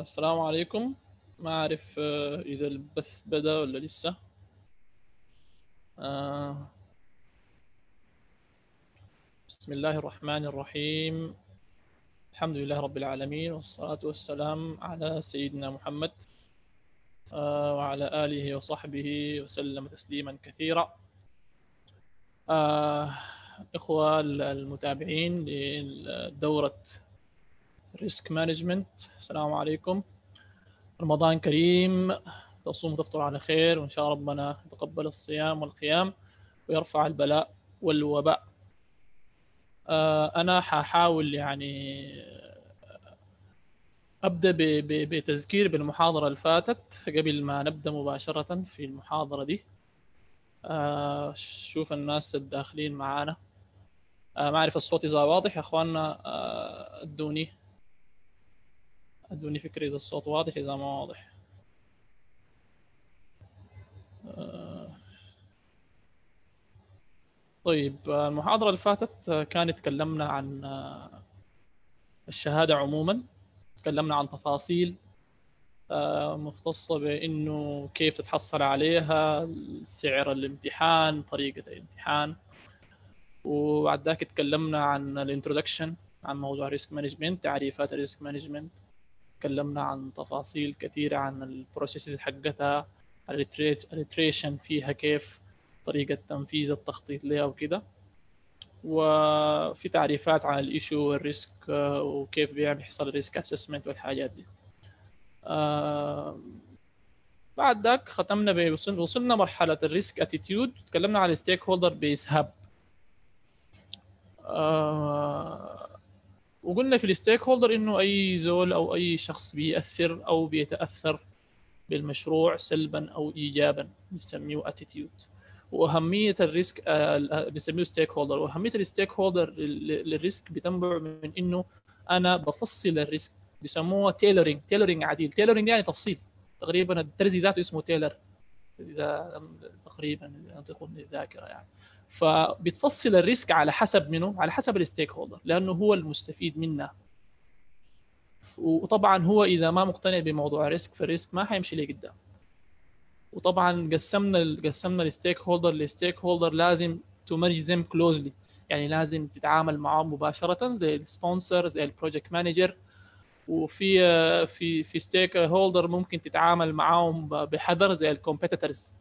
السلام عليكم ما أعرف آه، إذا البث بدأ ولا لسه آه، بسم الله الرحمن الرحيم الحمد لله رب العالمين والصلاة والسلام على سيدنا محمد آه، وعلى آله وصحبه وسلم تسليما كثيرا إخوة المتابعين لدورة ريسك مانجمنت السلام عليكم رمضان كريم تصوم وتفطر على خير وان شاء الله ربنا يتقبل الصيام والقيام ويرفع البلاء والوباء آه، انا ححاول يعني ابدا بتذكير بالمحاضره اللي فاتت قبل ما نبدا مباشره في المحاضره دي آه، شوف الناس الداخلين معانا آه، ما اعرف الصوت اذا واضح يا اخواننا ادوني ادوني فكرة اذا الصوت واضح اذا ما واضح آه. طيب المحاضرة اللي فاتت آه، كان تكلمنا عن آه، الشهادة عموما تكلمنا عن تفاصيل مختصة بإنه كيف تتحصل عليها سعر الامتحان طريقة الامتحان وبعد ذاك تكلمنا عن الانترودكشن عن موضوع ريسك مانجمنت تعريفات الريسك مانجمنت تكلمنا عن تفاصيل كثيرة عن البروسيسز حقتها الريتريشن فيها كيف طريقة تنفيذ التخطيط لها وكده وفي تعريفات عن الايشو والريسك آه، وكيف بيحصل الريسك اسسمنت والحاجات دي آه، بعد ذاك ختمنا وصلنا مرحلة الريسك اتيتيود تكلمنا عن الستيك هولدر بيس هاب وقلنا في الستيك هولدر انه اي زول او اي شخص بيأثر او بيتأثر بالمشروع سلبا او ايجابا بنسميه اتيتيود واهميه الريسك آه، بنسميه ستيك هولدر واهميه الستيك هولدر للريسك بتنبع من انه انا بفصل الريسك بيسموه تيلرنج تيلرنج عديل تيلرنج يعني تفصيل تقريبا الترزي ذاته اسمه تيلر اذا تقريبا ان تكون الذاكره يعني فبتفصل الريسك على حسب منه على حسب الستيك هولدر لانه هو المستفيد منه وطبعا هو اذا ما مقتنع بموضوع الريسك فالريسك ما حيمشي لقدام وطبعا قسمنا قسمنا الستيك هولدر لستيك هولدر لازم تو مانج كلوزلي يعني لازم تتعامل معهم مباشره زي السبونسر زي البروجكت مانجر وفي في في ستيك هولدر ممكن تتعامل معاهم بحذر زي الكومبيتيتورز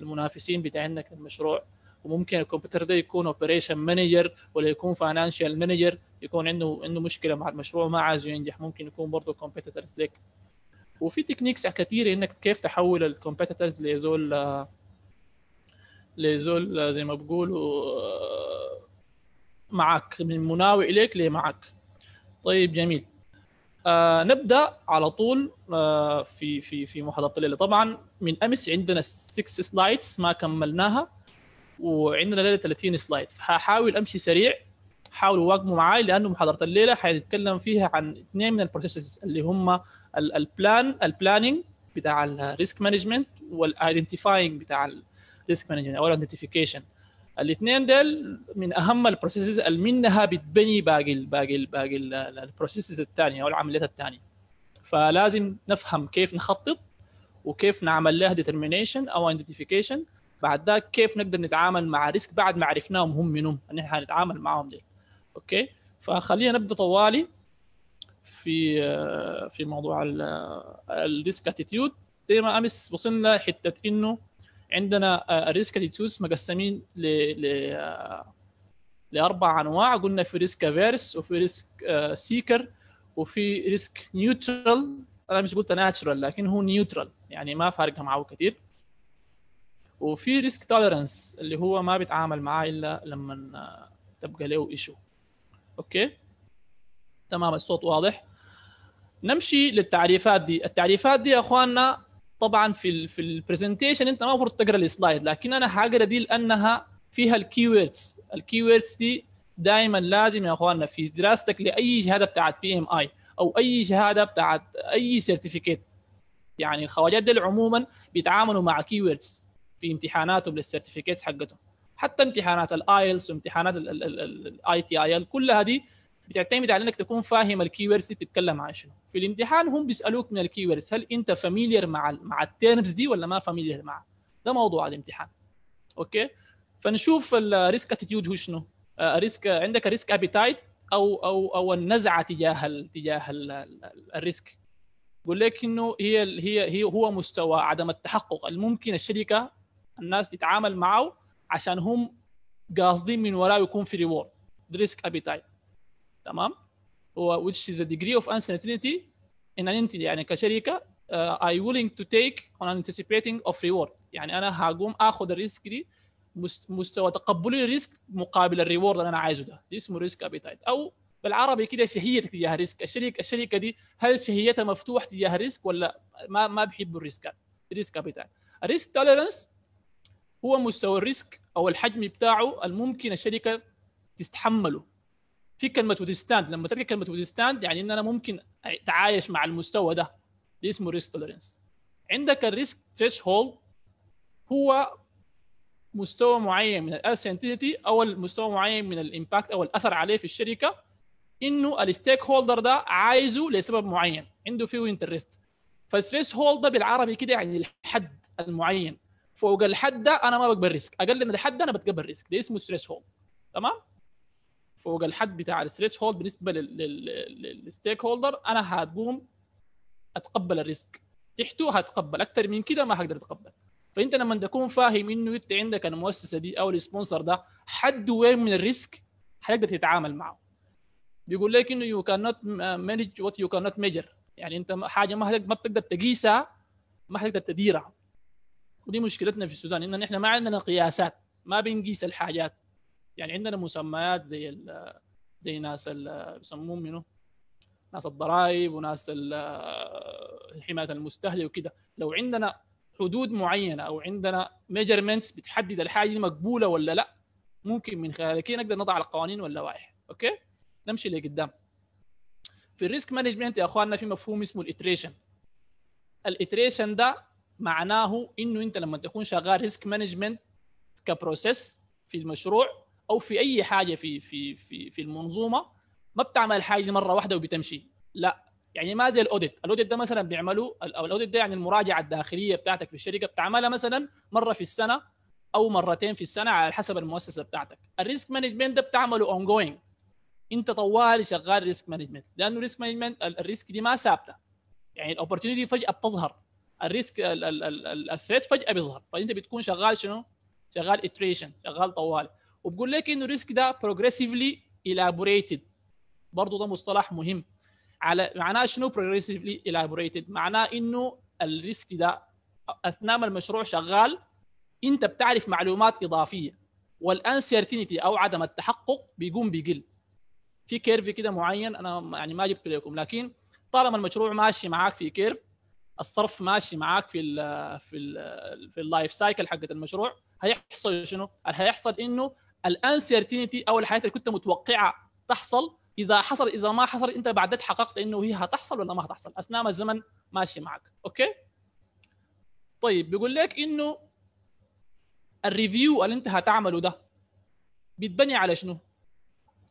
المنافسين بتاعنا في المشروع وممكن الكمبيوتر ده يكون اوبريشن مانجر ولا يكون فاينانشال مانجر يكون عنده عنده مشكله مع المشروع ما عايز ينجح ممكن يكون برضه كومبيتيتورز ليك وفي تكنيكس كتير انك كيف تحول الكومبيتيتورز لزول لزول زي ما بقولوا معك من مناوئ اليك لمعك طيب جميل آه نبدا على طول آه في في في محاضره الليله طبعا من امس عندنا 6 سلايدز ما كملناها وعندنا ليله 30 سلايد فحاول امشي سريع حاولوا واقموا معاي لانه محاضره الليله حنتكلم فيها عن اثنين من البروسيسز اللي هم البلان البلاننج بتاع الريسك مانجمنت والايدنتيفاينج بتاع الريسك مانجمنت او الايدنتيفيكيشن الاثنين ديل من اهم البروسيسز اللي منها بتبني باقي باقي باقي البروسيسز الثانيه او العمليات الثانيه فلازم نفهم كيف نخطط وكيف نعمل لها ديترمينيشن او ايدنتيفيكيشن بعد ذاك كيف نقدر نتعامل مع ريسك بعد ما عرفناهم هم منهم ان احنا هنتعامل معاهم دي اوكي فخلينا نبدا طوالي في في موضوع الريسك اتيتيود زي ما امس وصلنا حته انه عندنا الريسك آه، اتيتيودز مقسمين ل ل آه، لاربع انواع قلنا في ريسك افيرس وفي ريسك سيكر آه، وفي ريسك نيوترال انا مش قلت ناتشرال لكن هو نيوترال يعني ما فارقها معه كثير وفي ريسك توليرنس اللي هو ما بيتعامل معاه الا لما تبقى له ايشو اوكي تمام الصوت واضح نمشي للتعريفات دي التعريفات دي يا اخواننا طبعا في الـ في البرزنتيشن انت ما المفروض تقرا السلايد لكن انا حقرا دي لانها فيها الكي الكي ووردز دي دائما لازم يا اخواننا في دراستك لاي شهاده بتاعت بي ام اي او اي شهاده بتاعت اي سيرتيفيكيت يعني الخواجات دي عموما بيتعاملوا مع كي ووردز في امتحاناتهم للسيرتيفيكيتس حقتهم حتى امتحانات الايلس وامتحانات الاي تي اي ال كلها دي بتعتمد على انك تكون فاهم الكيوردز دي بتتكلم عن شنو في الامتحان هم بيسالوك من الكيوردز هل انت فاميليير مع مع التيرمز دي ولا ما فاميليير معها ده موضوع الامتحان اوكي فنشوف الريسك اتيتيود هو شنو ريسك آه، عندك ريسك ابيتايت او او او النزعه تجاه الـ تجاه الـ الريسك بقول لك انه هي هي هو مستوى عدم التحقق الممكن الشركه الناس تتعامل معه عشان هم قاصدين من وراه يكون في ريورد ريسك ابيتايت تمام هو which is a degree of uncertainty in an entity يعني كشركه uh, I willing to take on anticipating of reward يعني انا هقوم اخذ الريسك دي مستوى تقبلي الريسك مقابل الريورد اللي انا عايزه ده دي اسمه ريسك ابيتايت او بالعربي كده شهيتك تجاه الريسك الشركه الشركه دي هل شهيتها مفتوح تجاه الريسك ولا ما ما بيحبوا الريسك ريسك ابيتايت الريسك توليرنس هو مستوى الريسك او الحجم بتاعه الممكن الشركه تستحمله في كلمه ويزستاند لما تلقى كلمه ويزستاند يعني ان انا ممكن اتعايش مع المستوى ده دي اسمه ريسك توليرنس عندك الريسك تريش هول هو مستوى معين من الاسنتيتي او المستوى معين من الامباكت او الاثر عليه في الشركه انه الستيك هولدر ده عايزه لسبب معين عنده فيه انترست فالستريس هولد ده بالعربي كده يعني الحد المعين فوق الحد ده انا ما بقبل ريسك اقل من الحد ده انا بتقبل ريسك ده اسمه ستريس هولد تمام فوق الحد بتاع الستريس هولد بالنسبه للستيك هولدر انا هتقوم اتقبل الريسك تحته هتقبل اكثر من كده ما هقدر اتقبل فانت لما تكون فاهم انه انت عندك المؤسسه دي او السبونسر ده حد وين من الريسك هتقدر تتعامل معه بيقول لك انه يو كانت مانج وات يو كانت ميجر يعني انت حاجه ما ما بتقدر تقيسها ما حتقدر تديرها ودي مشكلتنا في السودان ان احنا ما عندنا قياسات ما بنقيس الحاجات يعني عندنا مسميات زي الـ زي ناس بيسموهم منو ناس الضرائب وناس حمايه المستهلك وكده لو عندنا حدود معينه او عندنا ميجرمنتس بتحدد الحاجه دي مقبوله ولا لا ممكن من خلال كده نقدر نضع القوانين واللوائح اوكي نمشي لقدام في الريسك مانجمنت يا اخواننا في مفهوم اسمه الاتريشن الاتريشن ده معناه انه انت لما تكون شغال ريسك مانجمنت كبروسيس في المشروع او في اي حاجه في في في في المنظومه ما بتعمل حاجه مره واحده وبتمشي لا يعني ما زي الاوديت الاوديت ده مثلا بيعملوه او الاوديت ده يعني المراجعه الداخليه بتاعتك في الشركه بتعملها مثلا مره في السنه او مرتين في السنه على حسب المؤسسه بتاعتك الريسك مانجمنت ده بتعمله اون جوينج انت طوال شغال ريسك مانجمنت لانه ريسك مانجمنت الريسك دي ما ثابته يعني الاوبورتيونيتي فجاه بتظهر الريسك الثريت فجاه بيظهر فانت طيب بتكون شغال شنو؟ شغال اتريشن شغال طوال وبقول لك انه الريسك ده بروجريسفلي elaborated برضه ده مصطلح مهم على معناه شنو بروجريسفلي elaborated معناه انه الريسك ده اثناء ما المشروع شغال انت بتعرف معلومات اضافيه والانسرتينتي او عدم التحقق بيقوم بيقل في كيرف كده معين انا يعني ما جبته لكم لكن طالما المشروع ماشي معاك في كيرف الصرف ماشي معاك في ال في ال في اللايف سايكل حقت المشروع هيحصل شنو؟ هيحصل انه الانسرتينتي او الحاجات اللي كنت متوقعه تحصل اذا حصل اذا ما حصل انت بعدد حققت انه هي هتحصل ولا ما هتحصل اثناء ما الزمن ماشي معك اوكي طيب بيقول لك انه الريفيو اللي انت هتعمله ده بيتبني على شنو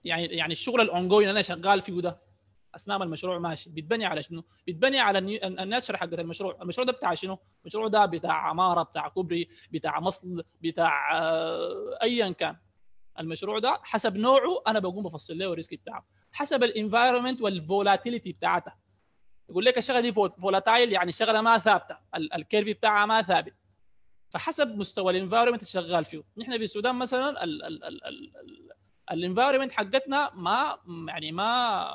يعني يعني الشغل الاونجوين اللي انا شغال فيه ده اثناء ما المشروع ماشي بيتبني على شنو؟ بيتبني على الناتشر حقة المشروع، المشروع ده بتاع شنو؟ المشروع ده بتاع عماره بتاع كوبري بتاع مصل بتاع آه، ايا كان المشروع ده حسب نوعه انا بقوم بفصل له الريسك بتاعه حسب الانفايرمنت والفولاتيليتي بتاعتها يقول لك الشغله دي فولاتايل يعني الشغله ما ثابته الكيرف بتاعها ما ثابت فحسب مستوى الانفايرمنت اللي شغال فيه نحن في السودان مثلا الانفايرمنت حقتنا ما يعني ما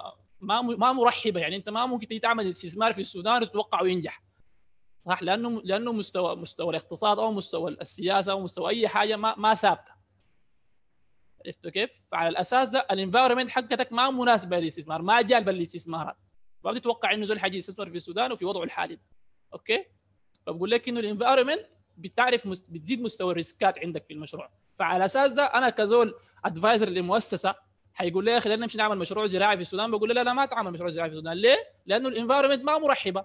ما ما مرحبه يعني انت ما ممكن تعمل استثمار في السودان وتتوقعه ينجح صح لانه لانه مستوى مستوى الاقتصاد او مستوى السياسه او مستوى اي حاجه ما ما ثابته عرفتوا كيف؟ فعلى الاساس ده الانفايرمنت حقتك ما مناسبه للاستثمار ما جالبه للاستثمارات ما بتتوقع انه زول حاجه يستثمر في السودان وفي وضعه الحالي ده اوكي؟ فبقول لك انه الانفايرمنت بتعرف مست... بتزيد مستوى الريسكات عندك في المشروع فعلى اساس ده انا كزول ادفايزر لمؤسسه حيقول لي يا اخي نمشي نعمل مشروع زراعي في السودان بقول له لا لا ما تعمل مشروع زراعي في السودان ليه؟ لانه الانفايرمنت ما مرحبه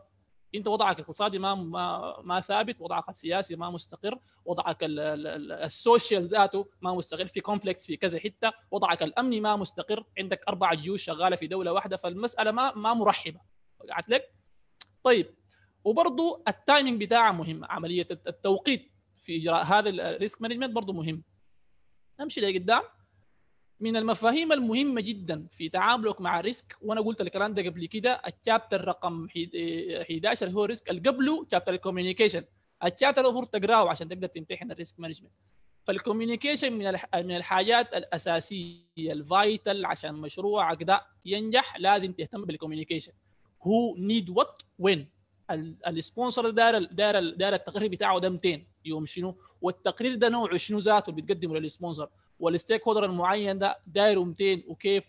انت وضعك الاقتصادي ما ما, ما ثابت وضعك السياسي ما مستقر وضعك السوشيال ذاته ما مستقر في كونفليكتس في كذا حته وضعك الامني ما مستقر عندك اربع جيوش شغاله في دوله واحده فالمساله ما ما مرحبه وقعت لك طيب وبرضه التايمنج بتاعها مهم عمليه التوقيت في اجراء هذا الريسك مانجمنت برضه مهم نمشي لقدام من المفاهيم المهمه جدا في تعاملك مع الريسك وانا قلت الكلام ده قبل كده الشابتر رقم 11 هو ريسك اللي قبله شابتر الكوميونيكيشن الشابتر المفروض تقراه عشان تقدر تمتحن الريسك مانجمنت فالكوميونيكيشن من من الحاجات الاساسيه الفايتال عشان مشروعك ده ينجح لازم تهتم بالكوميونيكيشن هو نيد وات وين السبونسر دار دار دار التقرير بتاعه ده 200 يوم شنو والتقرير ده نوعه شنو ذاته اللي بتقدمه للسبونسر والستيك هولدر المعين ده دايره 200 وكيف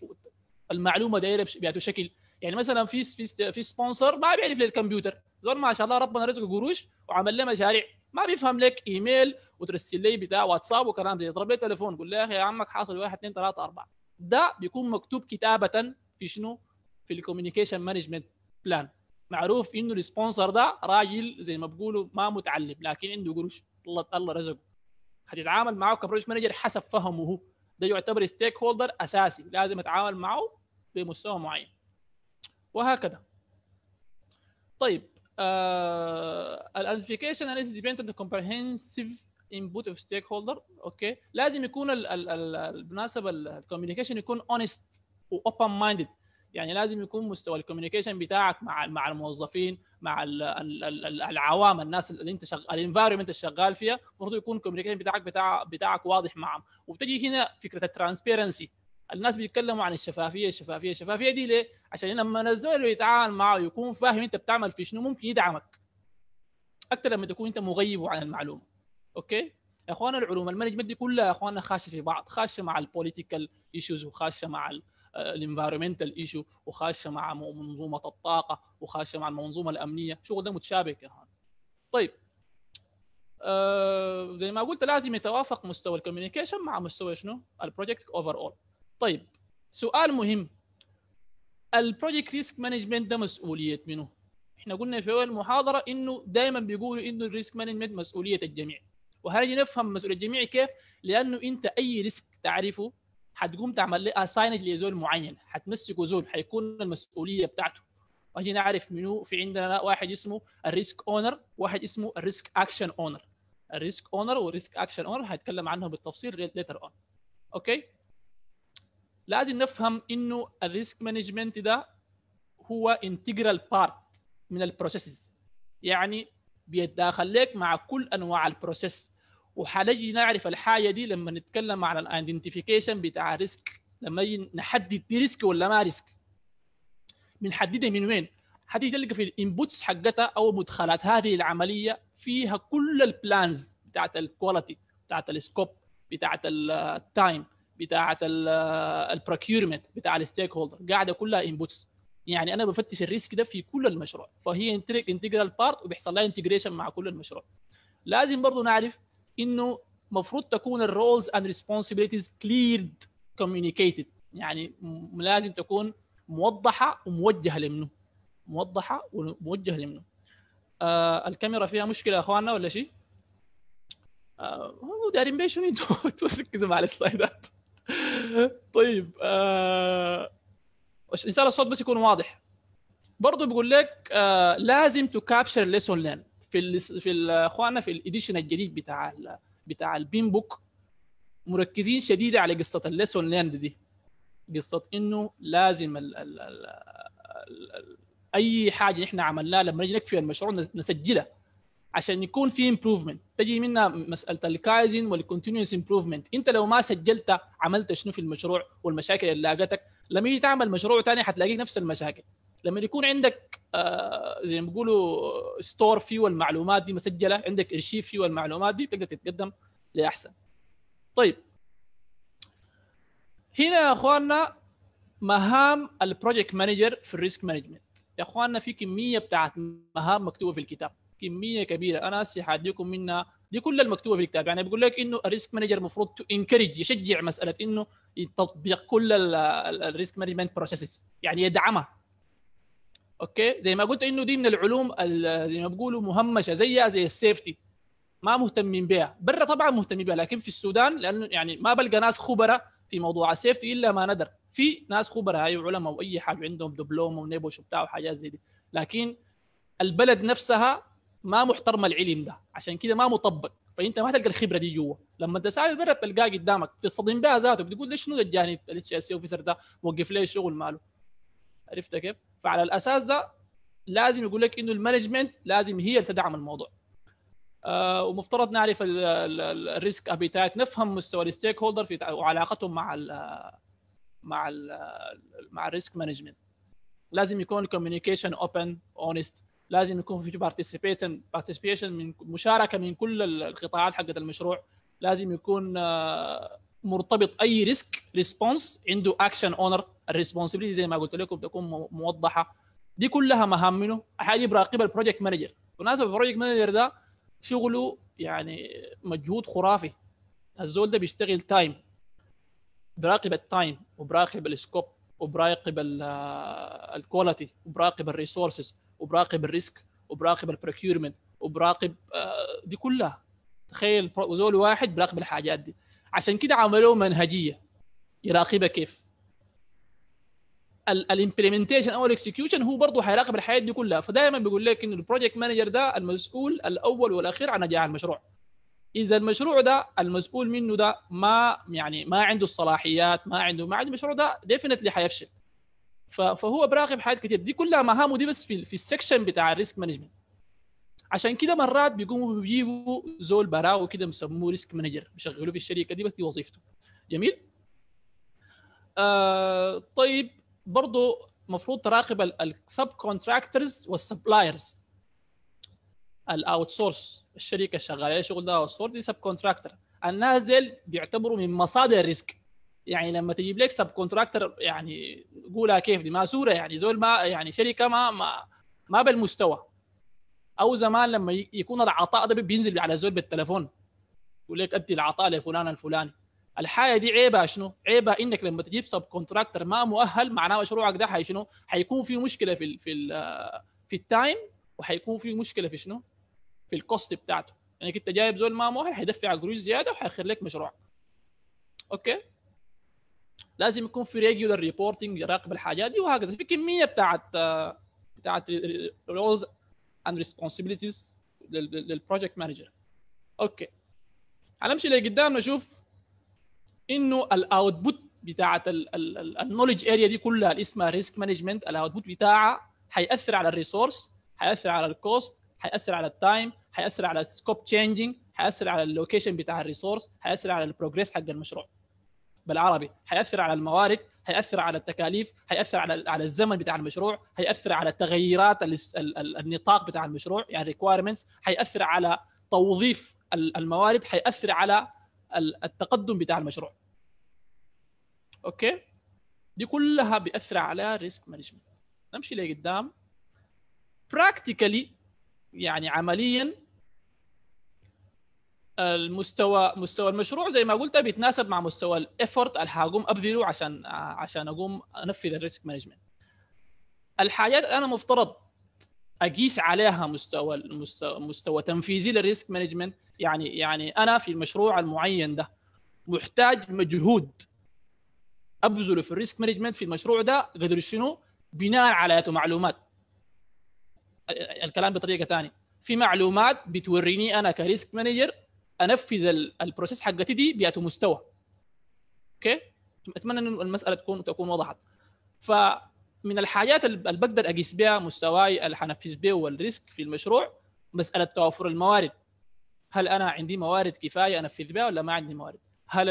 المعلومه دايره بيعطوا شكل يعني مثلا في في في سبونسر ما بيعرف للكمبيوتر زول ما شاء الله ربنا رزقه قروش وعمل له مشاريع ما بيفهم لك ايميل وترسل لي بتاع واتساب وكلام زي يضرب لي تليفون قول له يا اخي يا عمك حاصل واحد اثنين ثلاثه اربعه ده بيكون مكتوب كتابه في شنو؟ في الكوميونيكيشن مانجمنت بلان معروف انه السبونسر ده راجل زي ما بقولوا ما متعلم لكن عنده قروش الله الله رزقه حتتعامل معه كبروجكت مانجر حسب فهمه هو ده يعتبر ستيك هولدر اساسي لازم اتعامل معه بمستوى معين وهكذا طيب الايدنتيفيكيشن اناليسيس ديبيند اون كومبريهنسيف انبوت اوف ستيك هولدر اوكي لازم يكون بالمناسبه الكوميونيكيشن يكون اونست واوبن مايندد يعني لازم يكون مستوى الكوميونيكيشن بتاعك مع مع الموظفين مع العوام الناس اللي انت شغال الانفايرمنت اللي شغال فيها المفروض يكون الكوميونيكيشن بتاعك بتاع بتاعك واضح معهم وبتجي هنا فكره الترانسبيرنسي الناس بيتكلموا عن الشفافيه الشفافيه الشفافيه دي ليه؟ عشان لما الزول يتعامل معه يكون فاهم انت بتعمل في شنو ممكن يدعمك اكثر لما تكون انت مغيب عن المعلومه اوكي يا اخوانا العلوم المانجمنت دي كلها يا اخوانا خاشه في بعض خاشه مع البوليتيكال ايشوز وخاشه مع ال آه، الانفايرمنتال ايشو وخاشه مع منظومه الطاقه وخاشه مع المنظومه الامنيه شغل ده متشابك يا هان طيب آه زي ما قلت لازم يتوافق مستوى الكوميونيكيشن مع مستوى شنو البروجكت اوفر اول طيب سؤال مهم البروجكت ريسك مانجمنت ده مسؤوليه منه احنا قلنا في اول المحاضره انه دائما بيقولوا انه الريسك مانجمنت مسؤوليه الجميع وهل نفهم مسؤوليه الجميع كيف لانه انت اي ريسك تعرفه حتقوم تعمل لي اساينج لزول معين حتمسكه زول حيكون المسؤوليه بتاعته واجي نعرف منو في عندنا واحد اسمه الريسك اونر واحد اسمه الريسك اكشن اونر الريسك اونر والريسك اكشن اونر هتكلم عنهم بالتفصيل ليتر اون اوكي لازم نفهم انه الريسك مانجمنت ده هو انتجرال بارت من البروسيسز يعني بيتداخل لك مع كل انواع البروسيس وحنجي نعرف الحاجه دي لما نتكلم عن الايدنتيفيكيشن بتاع ريسك لما نحدد دي ريسك ولا ما ريسك بنحددها من وين؟ حتيجي تلقى في الانبوتس حقتها او مدخلات هذه العمليه فيها كل البلانز بتاعت الكواليتي بتاعت السكوب بتاعت التايم بتاعت البروكيورمنت بتاع الستيك هولدر قاعده كلها انبوتس يعني انا بفتش الريسك ده في كل المشروع فهي انتجرال بارت وبيحصل لها انتجريشن مع كل المشروع لازم برضه نعرف انه مفروض تكون الرولز اند ريسبونسبيلتيز كليرد كوميونيكيتد يعني لازم تكون موضحه وموجهه لمنه موضحه وموجهه لمنه آه الكاميرا فيها مشكله يا اخواننا ولا شيء؟ آه، هو دارين بيه شنو انتوا تركزوا مع السلايدات طيب آه ان شاء الله الصوت بس يكون واضح برضه بيقول لك آه لازم تكابشر ليسون ليرن في الـ في اخواننا في الاديشن الجديد بتاع الـ بتاع البين بوك مركزين شديد على قصه الليسون لاند دي قصه انه لازم الـ الـ الـ الـ الـ اي حاجه احنا عملناها لما نجي نكفي المشروع نسجلها عشان يكون في امبروفمنت تجي منها مساله الكايزن والكونتينوس امبروفمنت انت لو ما سجلت عملت شنو في المشروع والمشاكل اللي لاقتك لما يجي تعمل مشروع ثاني حتلاقيك نفس المشاكل لما يكون عندك آه، زي ما بيقولوا ستور فيو المعلومات دي مسجله عندك ارشيف فيو المعلومات دي تقدر تتقدم لاحسن طيب هنا يا اخواننا مهام البروجكت مانجر في الريسك مانجمنت يا اخواننا في كميه بتاعت مهام مكتوبه في الكتاب كميه كبيره انا هسه حاديكم منها دي كل المكتوبه في الكتاب يعني بقول لك انه الريسك مانجر المفروض انكرج يشجع مساله انه تطبيق كل الريسك مانجمنت بروسيسز يعني يدعمها اوكي زي ما قلت انه دي من العلوم زي ما بيقولوا مهمشه زيها زي السيفتي ما مهتمين بها برا طبعا مهتمين بها لكن في السودان لانه يعني ما بلقى ناس خبراء في موضوع السيفتي الا ما ندر في ناس خبراء اي علماء واي حاجه عندهم دبلوم ونيبوش وبتاع وحاجات زي دي لكن البلد نفسها ما محترمه العلم ده عشان كده ما مطبق فانت ما تلقى الخبره دي جوا لما انت ساعه برا تلقاه قدامك تصطدم بها ذاته بتقول ليش شنو الجانب الاتش اس اوفيسر ده وقف لي الشغل ماله عرفت كيف؟ فعلى الاساس ده لازم يقول لك انه المانجمنت لازم هي اللي تدعم الموضوع آه ومفترض نعرف الريسك ابيتايت نفهم مستوى الستيك هولدر في وعلاقتهم مع الـ مع الـ مع الريسك مانجمنت لازم يكون كوميونيكيشن اوبن اونست لازم يكون في بارتيسيبيشن بارتيسيبيشن من مشاركه من كل القطاعات حقت المشروع لازم يكون آه، مرتبط اي ريسك ريسبونس عنده اكشن اونر الريسبونسبيلتي زي ما قلت لكم تكون موضحه دي كلها مهام منه حاجه براقبها البروجكت مانجر بالمناسبه البروجكت مانجر ده شغله يعني مجهود خرافي الزول ده بيشتغل تايم براقب التايم وبراقب السكوب وبراقب الكواليتي آه، وبراقب الريسورسز وبراقب الريسك وبراقب البروكيورمنت وبراقب آه، دي كلها تخيل زول واحد براقب الحاجات دي عشان كده عملوا منهجيه يراقبها كيف الامبلمنتيشن او الاكسكيوشن هو برضه هيراقب الحياه دي كلها فدائما بيقول لك ان البروجكت مانجر ده المسؤول الاول والاخير عن نجاح المشروع اذا المشروع ده المسؤول منه ده ما يعني ما عنده الصلاحيات ما عنده ما عنده المشروع ده ديفنتلي حيفشل فهو براقب حاجات كتير دي كلها مهامه دي بس في في السكشن بتاع الريسك مانجمنت عشان كده مرات بيقوموا بيجيبوا زول براء وكده مسموه ريسك مانجر بيشغلوه في الشركه دي بس دي وظيفته جميل آه طيب برضه المفروض تراقب السب كونتراكترز والسبلايرز الاوت سورس الشركه الشغاله إيه شغل ده اوت سورس دي سب كونتراكتر الناس ديل بيعتبروا من مصادر الريسك يعني لما تجيب لك سب كونتراكتر يعني قولها كيف دي ماسوره يعني زول ما يعني شركه ما ما ما بالمستوى او زمان لما يكون العطاء ده بينزل على زول بالتليفون يقول لك ادي العطاء لفلان الفلاني الحاجه دي عيبها شنو؟ عيبها انك لما تجيب سب كونتراكتر ما مؤهل معناه مشروعك ده شنو؟ حيكون في مشكله في الـ في الـ في التايم وحيكون في مشكله في شنو؟ في الكوست بتاعته، يعني انت جايب زول ما مؤهل حيدفع قروش زياده وحيخر لك مشروعك. اوكي؟ لازم يكون في ريجولر ريبورتنج يراقب الحاجات دي وهكذا في كميه بتاعت آه، بتاعت رولز and responsibilities للبروجكت مانجر اوكي هنمشي لقدام نشوف انه الاوتبوت بتاعت النولج اريا دي كلها اللي اسمها ريسك مانجمنت الاوتبوت بتاعها هياثر على الريسورس هياثر على الكوست هياثر على التايم هياثر على السكوب تشينجينج هياثر على اللوكيشن بتاع الريسورس هياثر على البروجريس حق المشروع بالعربي هياثر على الموارد هياثر على التكاليف هياثر على على الزمن بتاع المشروع هياثر على تغيرات النطاق بتاع المشروع يعني ريكوايرمنتس هياثر على توظيف الموارد هياثر على التقدم بتاع المشروع اوكي دي كلها بياثر على ريسك مانجمنت نمشي لقدام براكتيكالي يعني عمليا المستوى مستوى المشروع زي ما قلت بيتناسب مع مستوى الايفورت اللي حقوم ابذله عشان عشان اقوم انفذ الريسك مانجمنت الحاجات انا مفترض اقيس عليها مستوى مستوى, مستوى تنفيذي للريسك مانجمنت يعني يعني انا في المشروع المعين ده محتاج مجهود ابذله في الريسك مانجمنت في المشروع ده قدر شنو بناء على معلومات الكلام بطريقه ثانيه في معلومات بتوريني انا كريسك مانجر انفذ البروسيس حقتي دي بيئه مستوى اوكي اتمنى ان المساله تكون تكون وضحت فمن الحاجات اللي بقدر اقيس بها مستواي اللي حنفذ به والريسك في المشروع مساله توافر الموارد هل انا عندي موارد كفايه انفذ بها ولا ما عندي موارد هل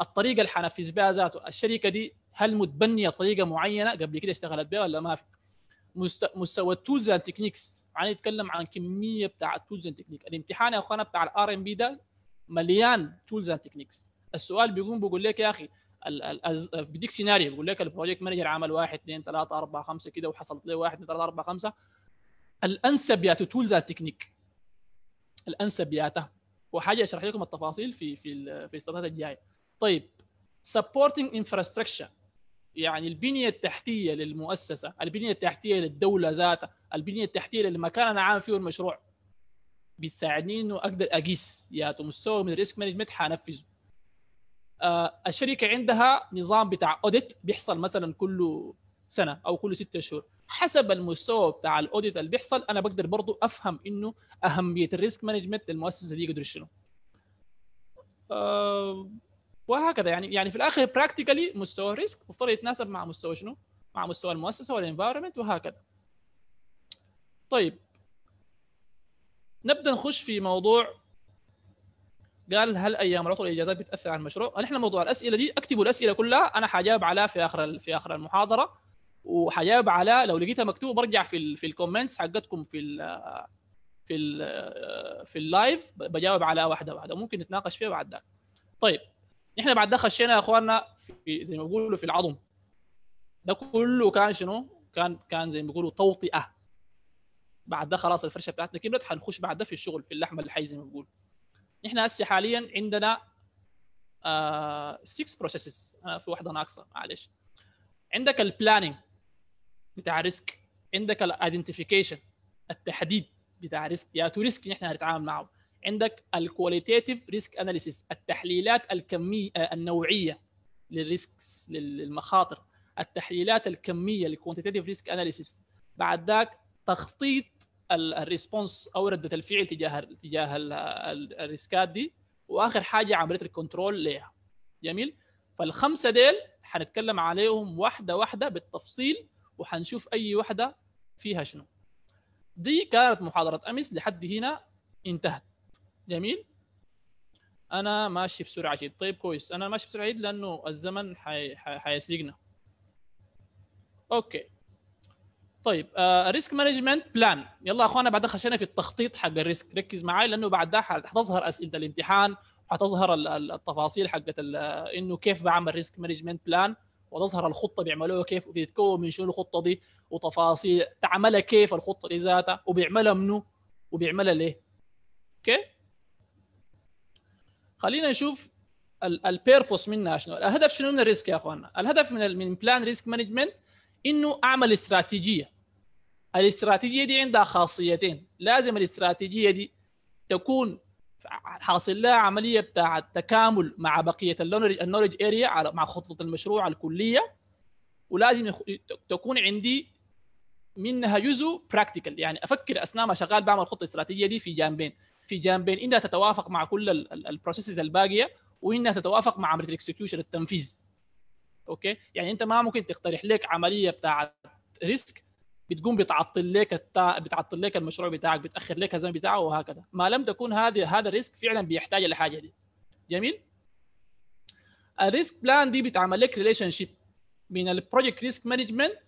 الطريقه اللي حنفذ بها ذاته الشركه دي هل متبنيه طريقه معينه قبل كده اشتغلت بها ولا ما في مستوى التولز اند تكنيكس انا يتكلم عن كميه بتاع تولز اند تكنيك الامتحان يا اخوانا بتاع الار ام بي ده مليان تولز اند تكنيكس السؤال بيقوم بيقول لك يا اخي بديك سيناريو بيقول لك البروجكت مانجر عمل 1 2 3 4 5 كده وحصلت له 1 2 3 4 5 الانسب يا تولز تكنيك الانسب ياته وحاجه اشرح لكم التفاصيل في في في السنوات الجايه طيب سبورتنج انفراستراكشر يعني البنيه التحتيه للمؤسسه البنيه التحتيه للدوله ذاتها البنيه التحتيه للمكان انا عامل فيه المشروع بتساعدني انه اقدر اقيس يا مستوى من الريسك مانجمنت حنفذه آه الشركه عندها نظام بتاع اوديت بيحصل مثلا كل سنه او كل ستة شهور حسب المستوى بتاع الاوديت اللي بيحصل انا بقدر برضو افهم انه اهميه الريسك مانجمنت للمؤسسه دي قدر شنو آه وهكذا يعني يعني في الاخر براكتيكالي مستوى الريسك مفترض يتناسب مع مستوى شنو؟ مع مستوى المؤسسه والانفايرمنت وهكذا طيب نبدا نخش في موضوع قال هل ايام العطل الاجازات بتاثر على المشروع؟ نحن موضوع الاسئله دي اكتبوا الاسئله كلها انا حجاوب على في اخر في اخر المحاضره وحجاوب على لو لقيتها مكتوبه برجع في الـ في الكومنتس حقتكم في الـ في الـ في اللايف بجاوب على واحده واحده ممكن نتناقش فيها بعد ذاك. طيب نحن بعد ده خشينا يا اخواننا في زي ما بيقولوا في العظم ده كله كان شنو؟ كان كان زي ما بيقولوا توطئه بعد ده خلاص الفرشه بتاعتنا كملت هنخش بعد ده في الشغل في اللحمه اللي زي ما بنقول احنا هسه حاليا عندنا 6 آه، بروسيسز آه، في واحده ناقصه معلش عندك البلاننج بتاع ريسك عندك الايدنتيفيكيشن التحديد بتاع ريسك يا تو ريسك نحن هنتعامل معه عندك الكواليتيف ريسك اناليسيس التحليلات الكميه آه، النوعيه للريسكس للمخاطر التحليلات الكميه الكوانتيتيف ريسك اناليسيس بعد ذاك تخطيط الريسبونس او رده الفعل تجاه تجاه الريسكات دي واخر حاجه عمليه الكنترول ليها جميل فالخمسه ديل حنتكلم عليهم واحده واحده بالتفصيل وحنشوف اي واحده فيها شنو دي كانت محاضره امس لحد هنا انتهت جميل انا ماشي بسرعه شديد طيب كويس انا ماشي بسرعه شديد لانه الزمن حي... حي... اوكي طيب ريسك مانجمنت بلان يلا يا اخوانا بعد خشينا في التخطيط حق الريسك ركز معي لانه بعد ده حتظهر اسئله الامتحان حتظهر التفاصيل حقت انه كيف بعمل ريسك مانجمنت بلان وتظهر الخطه بيعملوها كيف وبتتكون من شنو الخطه دي وتفاصيل تعملها كيف الخطه دي ذاتها وبيعملها منو وبيعملها ليه اوكي خلينا نشوف البيربوس منها شنو الهدف شنو من الريسك يا اخوانا الهدف من من بلان ريسك مانجمنت انه اعمل استراتيجيه الاستراتيجيه دي عندها خاصيتين لازم الاستراتيجيه دي تكون حاصل لها عمليه بتاع التكامل مع بقيه النولج اريا مع خطه المشروع الكليه ولازم تكون عندي منها جزء براكتيكال يعني افكر اثناء ما شغال بعمل خطه استراتيجيه دي في جانبين في جانبين انها تتوافق مع كل البروسيسز الباقيه وانها تتوافق مع عمليه الاكسكيوشن التنفيذ اوكي يعني انت ما ممكن تقترح لك عمليه بتاعه ريسك بتقوم بتعطل لك التا... بتعطل لك المشروع بتاعك بتاخر لك الزمن بتاعه وهكذا ما لم تكون هذه هذا الريسك فعلا بيحتاج لحاجه دي جميل الريسك بلان دي بتعمل لك ريليشن شيب بين البروجكت ريسك مانجمنت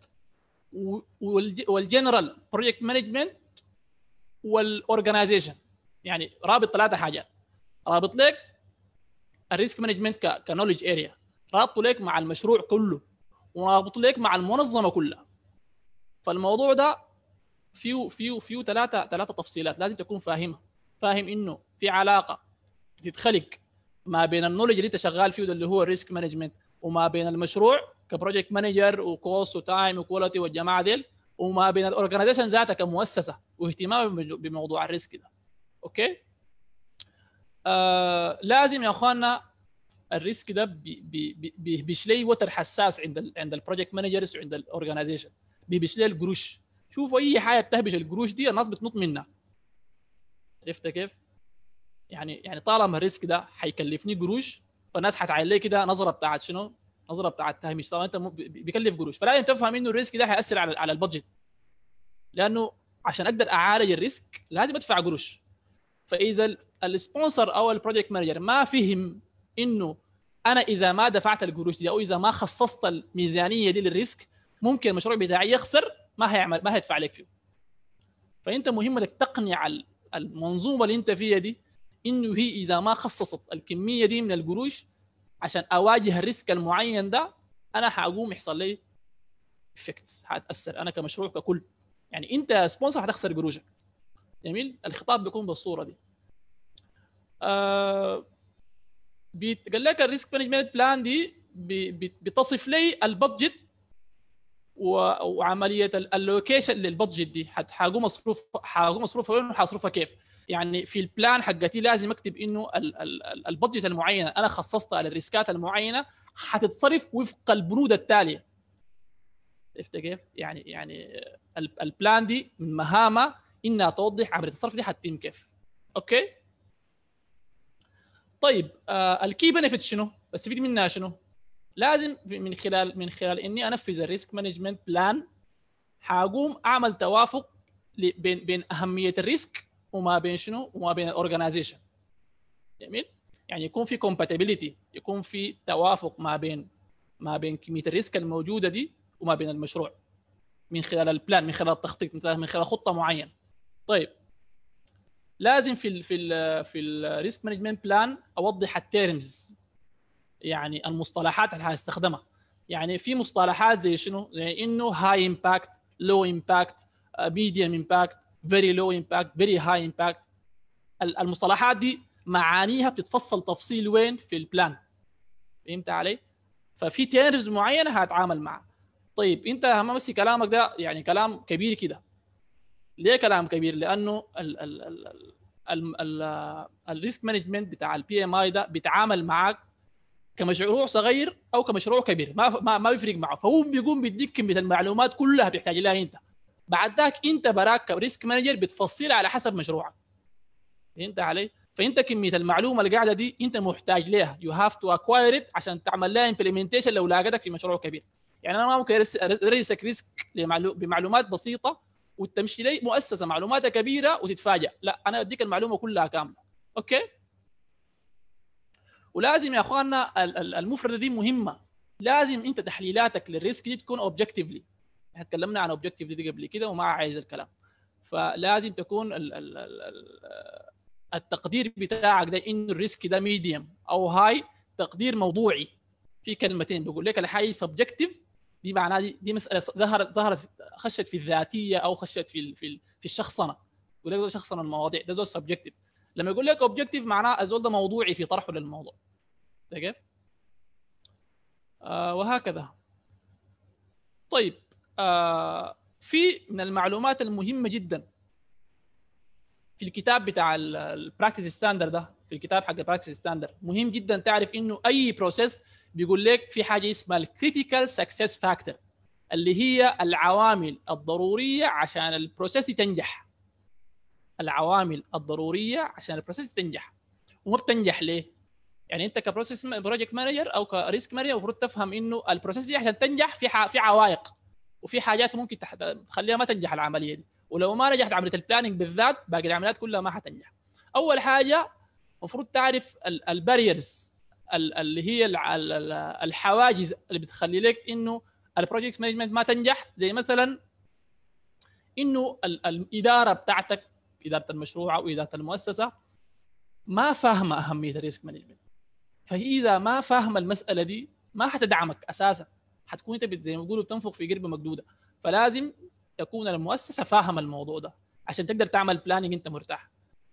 والجنرال بروجكت مانجمنت والاورجنايزيشن يعني رابط ثلاثه حاجات رابط لك الريسك مانجمنت كنولج اريا رابطه لك مع المشروع كله ورابطه لك مع المنظمه كلها فالموضوع ده فيه فيه فيه ثلاثه ثلاثه تفصيلات لازم تكون فاهمها فاهم انه في علاقه بتتخلق ما بين النولج اللي انت شغال فيه ده اللي هو الريسك مانجمنت وما بين المشروع كبروجكت مانجر وكوست وتايم وكواليتي والجماعه ديل وما بين الاورجنايزيشن ذاتها كمؤسسه واهتمام بموضوع الريسك ده اوكي آه لازم يا اخواننا الريسك ده بي لي وتر حساس عند الـ عند البروجكت مانجرز وعند الاورجنايزيشن بيهبش لي القروش شوفوا اي حاجه بتهبش القروش دي الناس بتنط منها عرفت كيف؟ يعني يعني طالما الريسك ده حيكلفني قروش فالناس حتعين لي كده نظره بتاعت شنو؟ نظره بتاعت تهميش طبعا انت بيكلف قروش فلازم تفهم انه الريسك ده هياثر على على البادجت لانه عشان اقدر اعالج الريسك لازم ادفع قروش فاذا السبونسر او البروجكت مانجر ما فهم انه انا اذا ما دفعت القروش دي او اذا ما خصصت الميزانيه دي للريسك ممكن المشروع بتاعي يخسر ما هيعمل ما هيدفع لك فيه فانت مهم انك تقنع المنظومه اللي انت فيها دي انه هي اذا ما خصصت الكميه دي من القروش عشان اواجه الريسك المعين ده انا حاقوم يحصل لي افكتس حتاثر انا كمشروع ككل يعني انت سبونسر هتخسر قروشك جميل الخطاب بيكون بالصوره دي آه قال لك الريسك مانجمنت بلان دي بتصف لي البادجت وعمليه اللوكيشن للبادجت دي حقوم مصروف حقوم مصروفها وين وحصرفها كيف يعني في البلان حقتي لازم اكتب انه البادجت المعينه انا خصصتها للريسكات المعينه حتتصرف وفق البنود التاليه عرفت كيف؟ يعني يعني البلان دي من مهامها انها توضح عمليه الصرف دي حتتم كيف اوكي طيب آه الكي بنفيت شنو؟ بستفيد منها شنو؟ لازم من خلال من خلال اني انفذ الريسك مانجمنت بلان حاقوم اعمل توافق بين بين اهميه الريسك وما بين شنو؟ وما بين الاورجنايزيشن جميل؟ يعني يكون في كومباتيبلتي يكون في توافق ما بين ما بين كميه الريسك الموجوده دي وما بين المشروع من خلال البلان من خلال التخطيط من خلال خطه معينه طيب لازم في ال في ال في الريسك مانجمنت بلان اوضح التيرمز يعني المصطلحات اللي هستخدمها يعني في مصطلحات زي شنو زي انه هاي امباكت لو امباكت ميديوم امباكت فيري لو امباكت فيري هاي امباكت المصطلحات دي معانيها بتتفصل تفصيل وين في البلان فهمت علي ففي تيرمز معينه هتعامل معها طيب انت همسي كلامك ده يعني كلام كبير كده ليه كلام كبير لانه ال ال ال ال ال ال الريسك مانجمنت بتاع البي ام اي ده بيتعامل معاك كمشروع صغير او كمشروع كبير ما ما, ما بيفرق معه فهو بيقوم بيديك كميه المعلومات كلها بيحتاج لها انت بعد ذاك انت براك كريسك مانجر بتفصلها على حسب مشروعك انت علي فانت كميه المعلومه اللي قاعده دي انت محتاج لها يو هاف تو اكواير عشان تعمل لها امبلمنتيشن لو لاقتك في مشروع كبير يعني انا ما ممكن ارسك ريسك بمعلومات بسيطه وتمشي لي مؤسسه معلوماتها كبيره وتتفاجئ لا انا اديك المعلومه كلها كامله اوكي ولازم يا اخواننا المفرده دي مهمه لازم انت تحليلاتك للريسك دي تكون اوبجكتيفلي احنا تكلمنا عن اوبجكتيفلي دي قبل كده وما عايز الكلام فلازم تكون الـ الـ الـ التقدير بتاعك ده ان الريسك ده ميديوم او هاي تقدير موضوعي في كلمتين بقول لك الحاجه سبجكتيف دي معناها دي, دي مساله ظهرت ظهرت خشت في الذاتيه او خشت في في في الشخصنه يقول لك شخصنه المواضيع ده زول سبجكتيف لما يقول لك اوبجكتيف معناه الزول ده موضوعي في طرحه للموضوع كيف؟ آه وهكذا طيب آه في من المعلومات المهمه جدا في الكتاب بتاع البراكتس ستاندرد ده في الكتاب حق البراكتس ستاندرد مهم جدا تعرف انه اي بروسيس بيقول لك في حاجه اسمها الكريتيكال سكسس فاكتور اللي هي العوامل الضروريه عشان البروسيس تنجح العوامل الضروريه عشان البروسيس تنجح وما بتنجح ليه؟ يعني انت كبروسيس بروجكت مانجر او كريسك مانجر المفروض تفهم انه البروسيس دي عشان تنجح في في عوائق وفي حاجات ممكن تخليها ما تنجح العمليه دي ولو ما نجحت عمليه البلاننج بالذات باقي العمليات كلها ما حتنجح اول حاجه المفروض تعرف الباريرز اللي هي الحواجز اللي بتخلي لك انه البروجكت مانجمنت ما تنجح زي مثلا انه الاداره بتاعتك اداره المشروع او اداره المؤسسه ما فاهمه اهميه الريسك مانجمنت فاذا ما فاهمه المساله دي ما حتدعمك اساسا حتكون انت زي ما بيقولوا بتنفخ في قربه مقدوده فلازم تكون المؤسسه فاهمه الموضوع ده عشان تقدر تعمل بلاننج انت مرتاح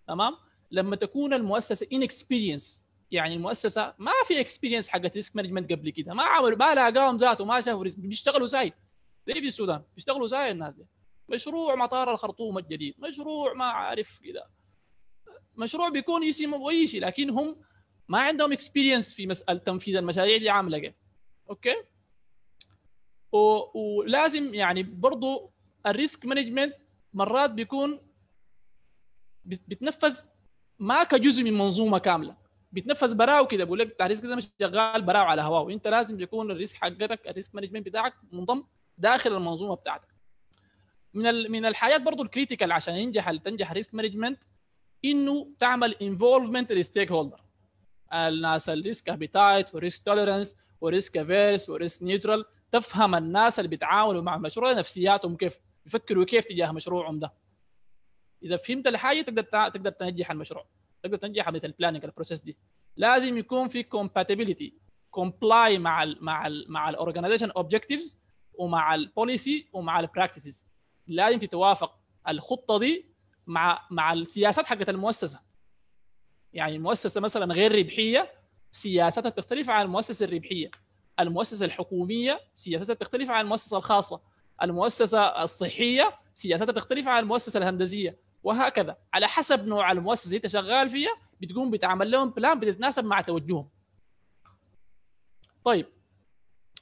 تمام لما تكون المؤسسه ان اكسبيرينس يعني المؤسسه ما في اكسبيرينس حقت ريسك مانجمنت قبل كده ما عملوا ما لاقاهم ذاته ما شافوا ريسك بيشتغلوا ساي زي في السودان بيشتغلوا ساي الناس دي مشروع مطار الخرطوم الجديد مشروع ما عارف كده مشروع بيكون اسمه اي شيء لكن هم ما عندهم اكسبيرينس في مساله تنفيذ المشاريع دي عامله كيف اوكي و... ولازم يعني برضو الريسك مانجمنت مرات بيكون بتنفذ ما كجزء من منظومه كامله بيتنفس براو كده بيقول لك بتاع الريسك ده مش شغال براو على هواه وانت لازم يكون الريسك حقتك الريسك مانجمنت بتاعك منضم داخل المنظومه بتاعتك من من الحاجات برضه الكريتيكال عشان ينجح تنجح ريسك مانجمنت انه تعمل انفولفمنت للستيك هولدر الناس الريسك ابيتايت وريسك توليرنس وريسك افيرس وريسك نيوترال تفهم الناس اللي بيتعاملوا مع المشروع نفسياتهم كيف يفكروا كيف تجاه مشروعهم ده اذا فهمت الحاجه تقدر تقدر تنجح المشروع تقدر تنجح عمليه البلاننج البروسيس دي لازم يكون في compatibility كومبلاي مع الـ مع الـ مع الاورجنايزيشن اوبجكتيفز ومع البوليسي ومع البراكتسز لازم تتوافق الخطه دي مع مع السياسات حقت المؤسسه يعني مؤسسه مثلا غير ربحيه سياساتها تختلف عن المؤسسه الربحيه المؤسسه الحكوميه سياساتها تختلف عن المؤسسه الخاصه المؤسسه الصحيه سياساتها تختلف عن المؤسسه الهندسيه وهكذا على حسب نوع المؤسسه اللي انت شغال فيها بتقوم بتعمل لهم بلان بتتناسب مع توجههم طيب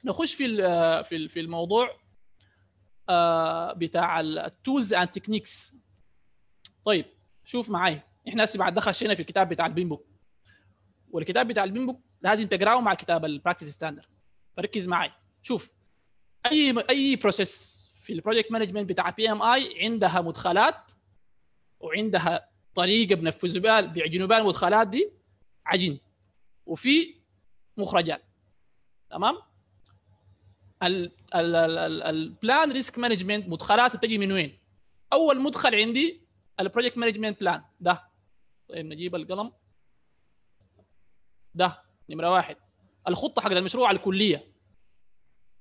نخش في في في الموضوع آه، بتاع التولز اند تكنيكس طيب شوف معي احنا هسه بعد دخل شينا في الكتاب بتاع البيم بوك والكتاب بتاع البيم بوك لازم تقراه مع كتاب البراكتس ستاندر فركز معي شوف اي اي بروسيس في البروجكت مانجمنت بتاع بي ام اي عندها مدخلات وعندها طريقه بنفذوا بها بيعجنوا بها المدخلات دي عجين وفي مخرجات تمام البلان ريسك مانجمنت مدخلات بتجي من وين؟ اول مدخل عندي البروجكت مانجمنت بلان ده طيب نجيب القلم ده نمره واحد الخطه حق المشروع الكليه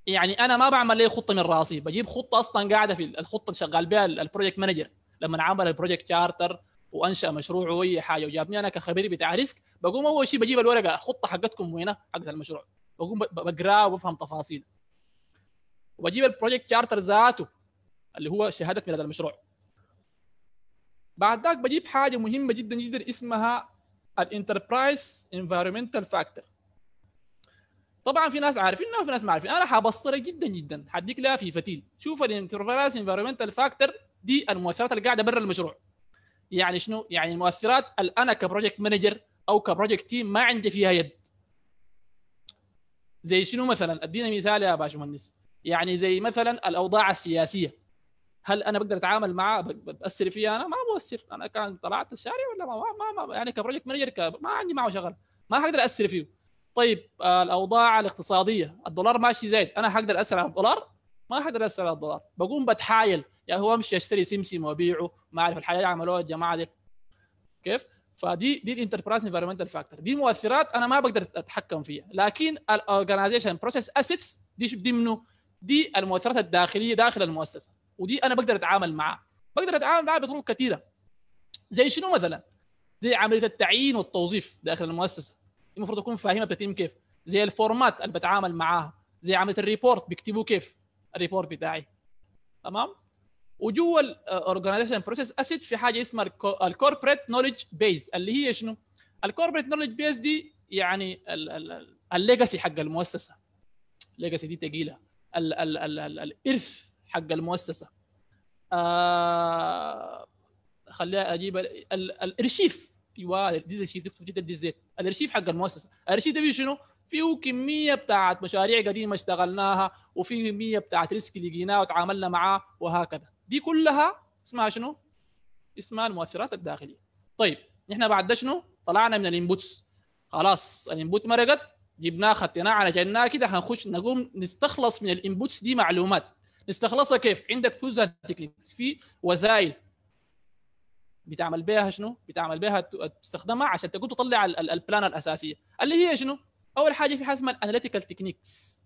يعني انا ما بعمل اي خطه من راسي بجيب خطه اصلا قاعده في الخطه اللي شغال بها البروجكت مانجر لما عمل البروجكت شارتر وانشا مشروعه واي حاجه وجابني انا كخبير بتاع ريسك بقوم اول شيء بجيب الورقه الخطه حقتكم وين حقت المشروع بقوم بقراه وبفهم تفاصيل وبجيب البروجكت شارتر ذاته اللي هو شهاده ميلاد المشروع بعد ذاك بجيب حاجه مهمه جدا جدا اسمها الانتربرايز انفايرمنتال فاكتور طبعا في ناس عارفينها وفي ناس ما عارفين انا حبسطرها جدا جدا حديك لها في فتيل شوف الانتربرايز انفايرمنتال فاكتور دي المؤثرات اللي قاعده برا المشروع يعني شنو يعني المؤثرات اللي انا كبروجكت مانجر او كبروجكت تيم ما عندي فيها يد زي شنو مثلا ادينا مثال يا باشمهندس يعني زي مثلا الاوضاع السياسيه هل انا بقدر اتعامل معاه بأثر فيها انا ما بؤثر انا كان طلعت الشارع ولا ما ما, ما يعني كبروجكت مانجر ما عندي معه شغل ما حقدر اثر فيه طيب آه، الاوضاع الاقتصاديه الدولار ماشي زايد انا حقدر اثر على الدولار ما حقدر اثر على الدولار بقوم بتحايل يعني هو امشي اشتري سمسم وابيعه ما اعرف الحياه اللي عملوها الجماعه دي كيف؟ فدي دي الانتربرايز انفيرمنتال فاكتور دي مؤثرات انا ما بقدر اتحكم فيها لكن الاورجنايزيشن بروسيس اسيتس دي شو منه دي المؤثرات الداخليه داخل المؤسسه ودي انا بقدر اتعامل معها بقدر اتعامل معها بطرق كثيره زي شنو مثلا زي عمليه التعيين والتوظيف داخل المؤسسه المفروض اكون فاهمها بتتم كيف زي الفورمات اللي بتعامل معاها زي عمليه الريبورت بيكتبوا كيف الريبورت بتاعي تمام وجوه الاورجنايزيشن بروسيس اسيد في حاجه اسمها الكوربريت نولج بيز اللي هي شنو؟ الكوربريت نولج بيز دي يعني الليجاسي حق المؤسسه الليجاسي دي ثقيله الارث حق المؤسسه آه خليها اجيب الارشيف ايوه دي الارشيف دي جدا دي الزيت الارشيف حق المؤسسه الارشيف ده فيه شنو؟ فيه كميه بتاعت مشاريع قديمه اشتغلناها وفي كميه بتاعت ريسك لقيناه وتعاملنا معاه وهكذا دي كلها اسمها شنو؟ اسمها المؤثرات الداخليه طيب نحن بعد شنو؟ طلعنا من الانبوتس خلاص الانبوت مرقت جبناه خدناه على جناه كده هنخش نقوم نستخلص من الانبوتس دي معلومات نستخلصها كيف؟ عندك تولز تكنيكس في وسائل بتعمل بها شنو؟ بتعمل بها تستخدمها عشان تقوم تطلع البلان الاساسيه اللي هي شنو؟ اول حاجه في حاجه اسمها الاناليتيكال تكنيكس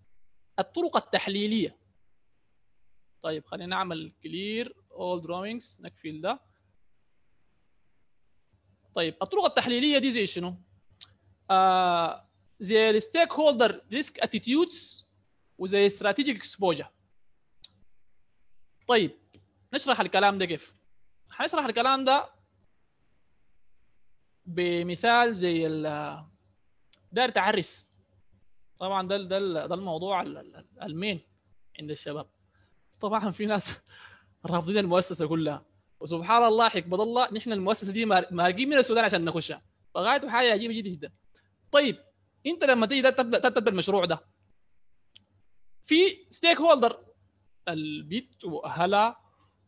الطرق التحليليه طيب خلينا نعمل كلير اول drawings نكفي ده طيب الطرق التحليليه دي زي شنو؟ آه، زي الستيك هولدر ريسك اتيتيودز وزي استراتيجيك اكسبوجر طيب نشرح الكلام ده كيف؟ هنشرح الكلام ده بمثال زي ال آه، دايرة عرس طبعا ده ده ده الموضوع المين عند الشباب طبعا في ناس رافضين المؤسسه كلها وسبحان الله حكمه الله نحن المؤسسه دي مارقين من السودان عشان نخشها فغايته حاجه عجيبه جدا جدا طيب انت لما تيجي تبدا تبدا المشروع ده في ستيك هولدر البيت واهلها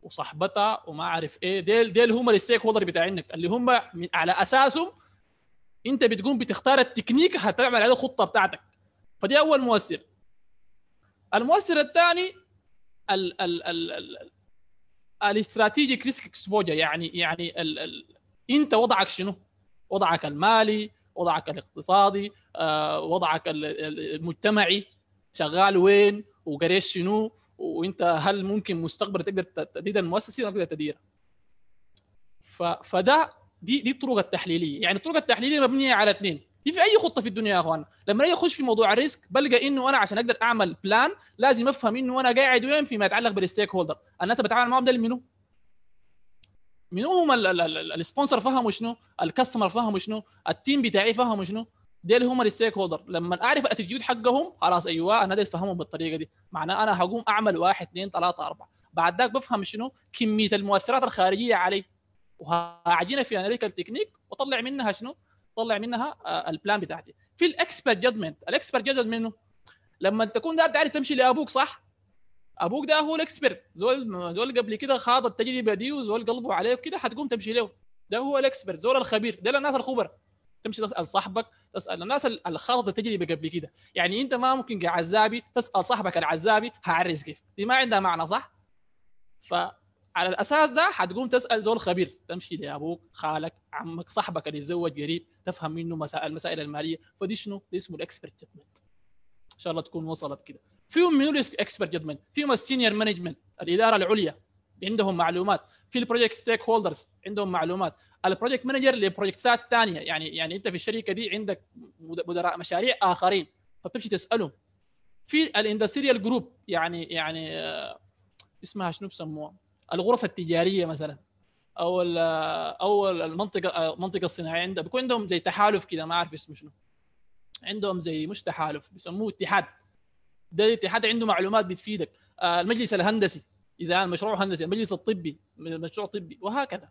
وصحبتها وما اعرف ايه ديل ديل هم الستيك هولدر بتاعينك اللي هم من على اساسهم انت بتقوم بتختار التكنيك هتعمل عليه الخطه بتاعتك فدي اول مؤثر المؤثر الثاني ال ال ال ال الاستراتيجيك ريسك اكسبوجر يعني يعني ال ال انت وضعك شنو؟ وضعك المالي، وضعك الاقتصادي، آه، وضعك المجتمعي، شغال وين وقريش شنو وانت هل ممكن مستقبل تقدر تدير المؤسسه ولا تقدر تديرها؟ فده دي دي الطرق التحليليه، يعني الطرق التحليليه مبنيه على اثنين دي في اي خطه في الدنيا يا اخوان لما اجي اخش في موضوع الريسك بلقى انه انا عشان اقدر اعمل بلان لازم افهم انه انا قاعد وين فيما يتعلق بالستيك هولدر الناس بتعامل معهم ده منو منو هم السبونسر فهموا شنو الكاستمر فهموا شنو التيم بتاعي فهموا شنو ديل هم الستيك هولدر لما اعرف الاتيتيود حقهم خلاص ايوه انا ده فهمهم بالطريقه دي معناه انا هقوم اعمل واحد اثنين ثلاثه اربعه بعد ذاك بفهم شنو كميه المؤثرات الخارجيه علي وهاجينا في اناليتيكال تكنيك واطلع منها شنو اطلع منها آه، البلان بتاعتي في الاكسبرت جادجمنت الاكسبرت جادجمنت منه لما تكون ده عارف تمشي لابوك صح ابوك ده هو الاكسبرت زول زول قبل كده خاض التجربه دي وزول قلبه عليه وكده حتقوم تمشي له ده هو الاكسبرت زول الخبير ده الناس الخبر تمشي تسال صاحبك تسال الناس اللي خاضت التجربه قبل كده يعني انت ما ممكن كعزابي تسال صاحبك العزابي هعرس كيف دي ما عندها معنى صح ف على الاساس ده حتقوم تسال زول خبير تمشي لابوك خالك عمك صاحبك اللي يتزوج قريب تفهم منه مسائل المسائل الماليه فدي شنو؟ دي اسمه الاكسبرت جادمنت ان شاء الله تكون وصلت كده فيهم منو الاكسبرت جادمنت فيهم السينيور مانجمنت الاداره العليا عندهم معلومات في البروجكت ستيك هولدرز عندهم معلومات البروجكت مانجر لبروجكتات ثانيه يعني يعني انت في الشركه دي عندك مدراء مشاريع اخرين فبتمشي تسالهم في الاندستريال جروب يعني يعني آه، اسمها شنو بسموها الغرف التجاريه مثلا او او المنطقه المنطقه الصناعيه عندها بيكون عندهم زي تحالف كده ما اعرف اسمه شنو عندهم زي مش تحالف بيسموه اتحاد ده الاتحاد عنده معلومات بتفيدك آه، المجلس الهندسي اذا كان مشروع هندسي المجلس الطبي مشروع طبي وهكذا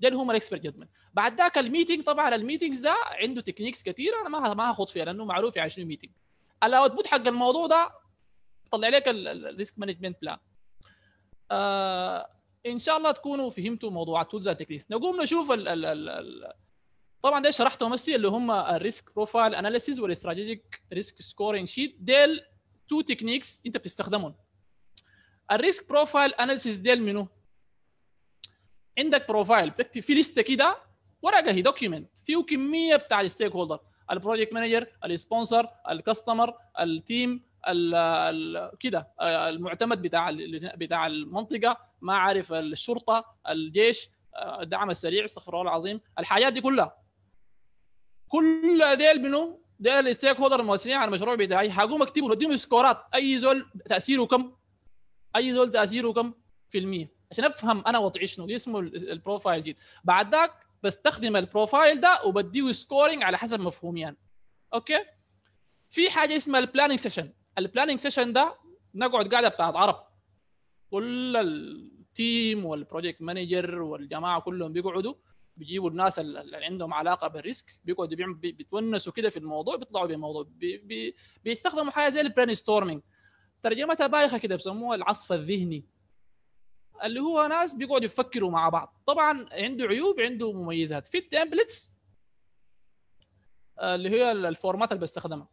ده اللي هم الاكسبرت جادجمنت بعد ذاك الميتنج طبعا الميتنجز ده عنده تكنيكس كثيره انا ما ما هخوض فيها لانه معروف يعني شنو ميتنج الاوتبوت حق الموضوع ده طلع لك الريسك مانجمنت بلان آه ان شاء الله تكونوا فهمتوا موضوع التولز تكنيكس نقوم نشوف الـ الـ الـ الـ طبعا ده شرحته مسي اللي هم الريسك بروفايل اناليسيز والاستراتيجيك ريسك سكورينج شيت ديل تو تكنيكس انت بتستخدمهم الريسك بروفايل اناليسيز ديل منو عندك بروفايل بتكتب في لسته كده ورقه هي دوكيمنت فيه كميه بتاع الستيك هولدر البروجكت مانجر السبونسر الكاستمر التيم كده آه، المعتمد بتاع بتاع المنطقه ما عارف الشرطه الجيش آه، الدعم السريع استغفر الله العظيم الحاجات دي كلها كل ديل منو ديل الستيك هولدر المؤثرين على المشروع بتاعي حقوم اكتبوا وديهم سكورات اي زول تاثيره كم اي زول تاثيره كم في المية عشان افهم انا وضعي شنو دي اسمه البروفايل جيت بعد ذاك بستخدم البروفايل ده وبديه سكورينج على حسب مفهومي يعني. انا اوكي في حاجه اسمها البلاننج سيشن البلاننج سيشن ده نقعد قاعده بتاعت عرب كل التيم والبروجكت مانجر والجماعه كلهم بيقعدوا بيجيبوا الناس اللي عندهم علاقه بالريسك بيقعدوا بيتونسوا كده في الموضوع بيطلعوا بموضوع بي بي بيستخدموا حاجه زي البرين ستورمنج ترجمتها بايخه كده بيسموها العصف الذهني اللي هو ناس بيقعدوا يفكروا مع بعض طبعا عنده عيوب عنده مميزات في التمبلتس آه، اللي هي الفورمات اللي بستخدمها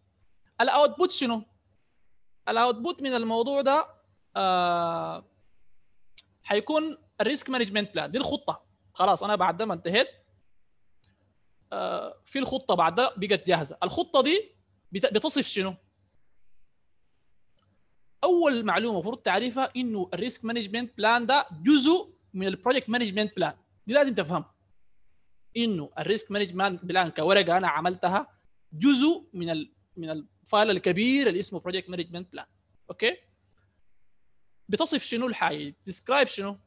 الاوتبوت شنو الاوتبوت من الموضوع ده آه حيكون الريسك مانجمنت بلان دي الخطه خلاص انا بعد ما انتهيت آه في الخطه بعد ده بقت جاهزه الخطه دي بتصف شنو اول معلومه المفروض تعرفها انه الريسك مانجمنت بلان ده جزء من البروجكت مانجمنت بلان دي لازم تفهمها انه الريسك مانجمنت بلان كورقه انا عملتها جزء من من الفايل الكبير اللي اسمه بروجكت مانجمنت بلان اوكي بتصف شنو الحاجه ديسكرايب شنو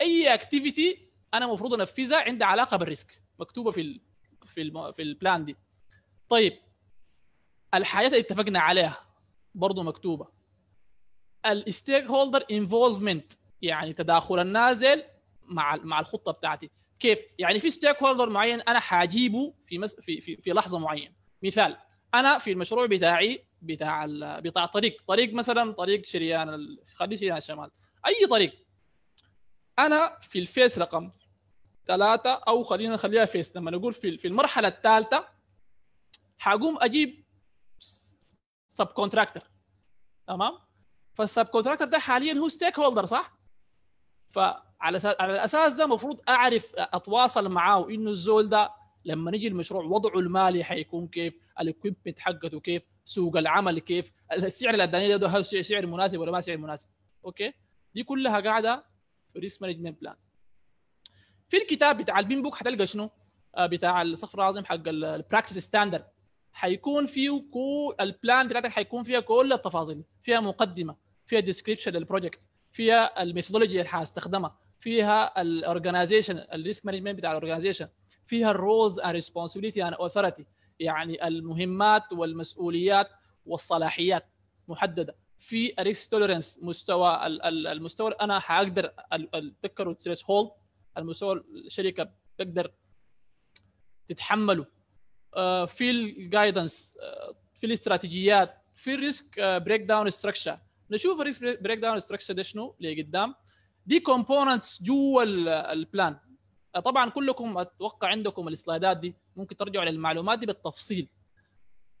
اي اكتيفيتي انا المفروض انفذها عندها علاقه بالريسك مكتوبه في الـ في الـ في البلان دي طيب الحاجات اللي اتفقنا عليها برضه مكتوبه الستيك هولدر انفولفمنت يعني تداخل النازل مع مع الخطه بتاعتي كيف يعني في ستيك هولدر معين انا حاجيبه في مس في, في في لحظه معينه مثال انا في المشروع بتاعي بتاع بتاع طريق طريق مثلا طريق شريان ال... شريان الشمال اي طريق انا في الفيس رقم ثلاثة او خلينا نخليها فيس لما نقول في في المرحلة الثالثة حقوم اجيب سب كونتراكتر تمام فالسب كونتراكتر ده حاليا هو ستيك هولدر صح؟ فعلى على الاساس ده المفروض اعرف اتواصل معاه انه الزول ده لما نجي المشروع وضعه المالي حيكون كيف الاكويبمنت حقته كيف سوق العمل كيف السعر الاداني ده هل سعر مناسب ولا ما سعر مناسب اوكي دي كلها قاعده في ريسك مانجمنت بلان في الكتاب بتاع البين بوك حتلقى شنو آه، بتاع الصف العظيم حق البراكتس ستاندرد حيكون فيه كل البلان بتاعتك حيكون فيها كل التفاصيل فيها مقدمه فيها ديسكريبشن للبروجكت فيها الميثودولوجي اللي حاستخدمها فيها الاورجنايزيشن الريسك مانجمنت بتاع الاورجنايزيشن فيها الرولز اند ريسبونسبيلتي اند اوثورتي يعني المهمات والمسؤوليات والصلاحيات محدده في ريسك توليرنس مستوى المستوى انا حقدر اتذكر تريس هولد المستوى الشركه تقدر تتحمله آه، في الجايدنس آه، في الاستراتيجيات في الريسك بريك داون ستراكشر نشوف الريسك بريك داون ستراكشر ده شنو لقدام دي كومبوننتس جوا البلان طبعا كلكم اتوقع عندكم السلايدات دي ممكن ترجعوا للمعلومات دي بالتفصيل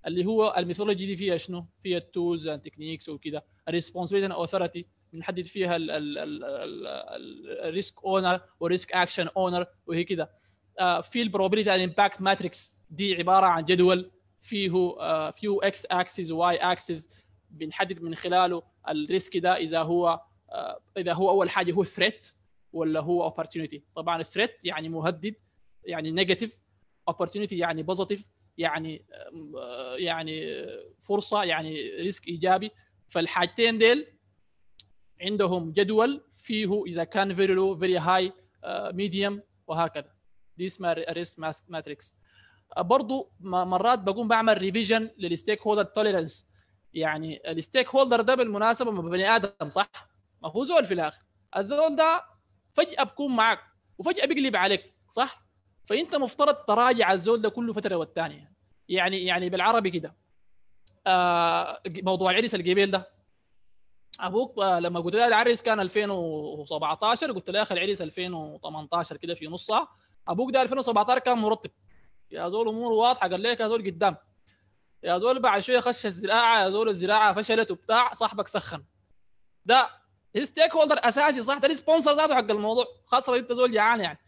اللي هو الميثولوجي دي فيها شنو؟ فيها التولز اند تكنيكس وكده الريسبونسبيلتي اند اوثورتي بنحدد فيها الريسك اونر والريسك اكشن اونر وهي كده آه، في البروبابيلتي اند امباكت ماتريكس دي عباره عن جدول فيه فيه اكس اكسس واي اكسس بنحدد من خلاله الريسك ده اذا هو آه، اذا هو اول حاجه هو ثريت ولا هو opportunity طبعا threat يعني مهدد يعني نيجاتيف opportunity يعني بوزيتيف يعني آه، يعني فرصه يعني ريسك ايجابي فالحاجتين ديل عندهم جدول فيه اذا كان فيري لو فيري هاي ميديوم وهكذا دي اسمها ريسك ماتريكس برضو مرات بقوم بعمل ريفيجن للستيك هولدر توليرنس يعني الستيك هولدر ده بالمناسبه بني ادم صح ما هو زول في الاخر الزول ده فجاه بكون معك وفجاه بيقلب عليك صح فانت مفترض تراجع الزول ده كل فتره والثانيه يعني يعني بالعربي كده آه موضوع العرس الجبيل ده ابوك آه، لما قلت له العرس كان 2017 قلت له يا اخي العرس 2018 كده في نصها ابوك ده 2017 كان مرتب يا زول اموره واضحه قال لك يا زول قدام يا زول بعد شويه خش الزراعه يا زول الزراعه فشلت وبتاع صاحبك سخن ده ستيك هولدر اساسي صح ده سبونسر ذاته حق الموضوع خاصه انت زول جعان يعني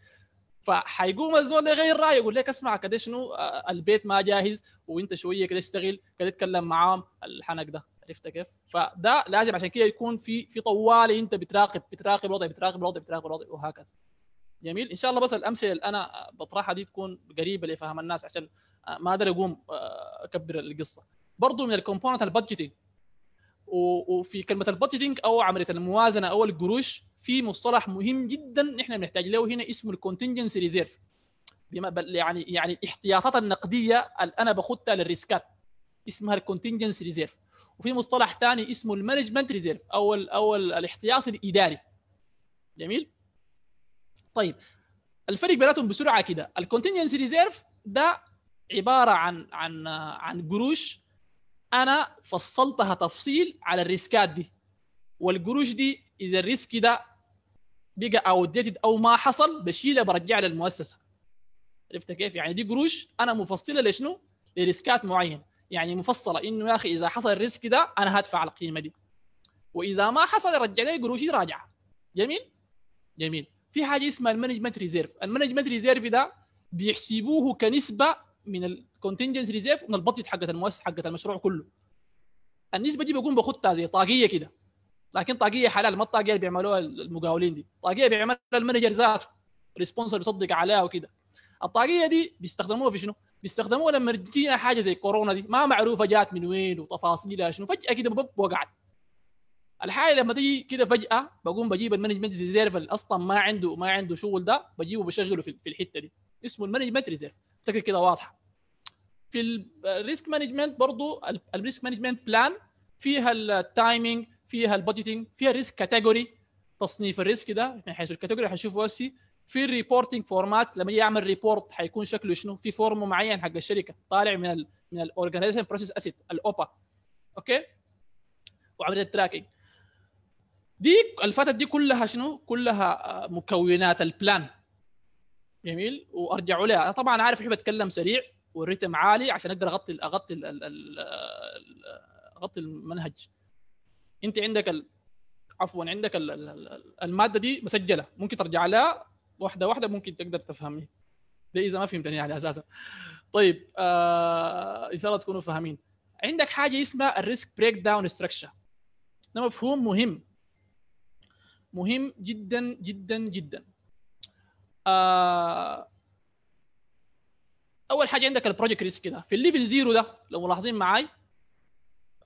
فحيقوم الزول يغير رايه يقول لك اسمع كده شنو آه، البيت ما جاهز وانت شويه كده اشتغل كده اتكلم معاهم الحنك ده عرفت كيف؟ فده لازم عشان كده يكون في في طوالي انت بتراقب بتراقب الوضع بتراقب الوضع بتراقب الوضع وهكذا. جميل ان شاء الله بس الامثله اللي انا بطرحها دي تكون قريبه لفهم الناس عشان آه، ما اقدر اقوم آه، اكبر القصه. برضه من الكومبوننت البادجيتنج وفي كلمه البادجيتنج او عمليه الموازنه او القروش في مصطلح مهم جدا نحن بنحتاج له هنا اسمه الكونتنجنسي ريزيرف يعني يعني الاحتياطات النقديه اللي انا باخذها للريسكات اسمها الكونتنجنسي ريزيرف وفي مصطلح ثاني اسمه المانجمنت ريزيرف او او الاحتياط الاداري جميل طيب الفرق بيناتهم بسرعه كده الكونتنجنسي ريزيرف ده عباره عن عن عن قروش انا فصلتها تفصيل على الريسكات دي والقروش دي اذا الريسك ده بقى اوديتد او ما حصل بشيله برجع للمؤسسه عرفت كيف يعني دي قروش انا مفصله لشنو لريسكات معينه يعني مفصله انه يا اخي اذا حصل الريسك ده انا هدفع القيمه دي واذا ما حصل رجع لي قروشي راجعه جميل جميل في حاجه اسمها المانجمنت ريزيرف المانجمنت ريزيرف ده بيحسبوه كنسبه من كونتنجنس ريزيرف من البادجت حقه المؤسسه حقه المشروع كله النسبه دي بقوم باخدها زي طاقيه كده لكن طاقيه حلال ما الطاقيه اللي بيعملوها المقاولين دي طاقيه بيعملها المانجر ذاته الريسبونسر بيصدق عليها وكده الطاقيه دي بيستخدموها في شنو؟ بيستخدموها لما تجينا حاجه زي كورونا دي ما معروفه جات من وين وتفاصيلها شنو فجاه كده وقعت الحاجه لما تيجي كده فجاه بقوم بجيب المانجمنت ريزيرف اللي اصلا ما عنده ما عنده شغل ده بجيبه بشغله في الحته دي اسمه المانجمنت ريزيرف افتكر كده واضحه في الريسك مانجمنت برضو الريسك مانجمنت بلان فيها التايمنج فيها البادجيتنج فيها الريسك كاتيجوري تصنيف الريسك ده من حيث الكاتيجوري هشوفه هسي في الريبورتنج فورمات لما يعمل ريبورت هيكون شكله شنو في فورم معين حق الشركه طالع من الـ من الاورجنايزيشن بروسيس اسيت الاوبا اوكي وعمليه التراكنج دي الفتت دي كلها شنو كلها آه، مكونات البلان جميل وارجعوا لها انا طبعا عارف احب اتكلم سريع والريتم عالي عشان اقدر اغطي اغطي اغطي المنهج انت عندك عفوا عندك الماده دي مسجله ممكن ترجع لها واحده واحده ممكن تقدر تفهمني اذا ما فهمتني يعني اساسا طيب آه ان شاء الله تكونوا فاهمين عندك حاجه اسمها الريسك بريك داون ستراكشر ده مفهوم مهم مهم جدا جدا جدا آه اول حاجه عندك البروجكت ريسك ده في الليفل زيرو ده لو ملاحظين معاي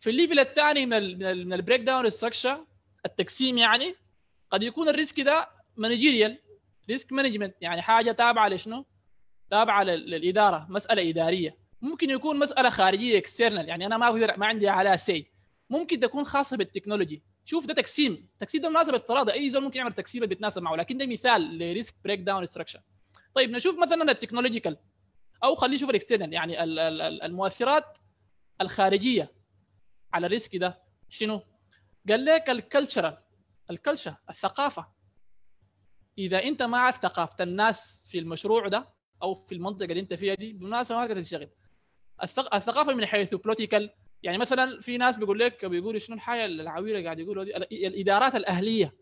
في الليفل الثاني من من البريك داون ستراكشر التقسيم يعني قد يكون الريسك ده مانجيريال ريسك مانجمنت يعني حاجه تابعه لشنو؟ تابعه للاداره مساله اداريه ممكن يكون مساله خارجيه اكسترنال يعني انا ما اقدر ما عندي عليها سي ممكن تكون خاصه بالتكنولوجي شوف ده تقسيم التقسيم ده مناسب افتراضي اي زول ممكن يعمل تقسيم بيتناسب معه لكن ده مثال لريسك بريك داون ستراكشر طيب نشوف مثلا التكنولوجيكال او خليه يشوف الاكسترنال يعني المؤثرات الخارجيه على الريسك ده شنو؟ قال لك الكلتشرال الكلتشر الثقافه اذا انت ما عارف ثقافه الناس في المشروع ده او في المنطقه اللي انت فيها دي بالمناسبه ما تنشغل الثقافه من حيث بلوتيكال يعني مثلا في ناس بيقول لك بيقولوا شنو الحاجه العويله قاعد يقولوا الادارات الاهليه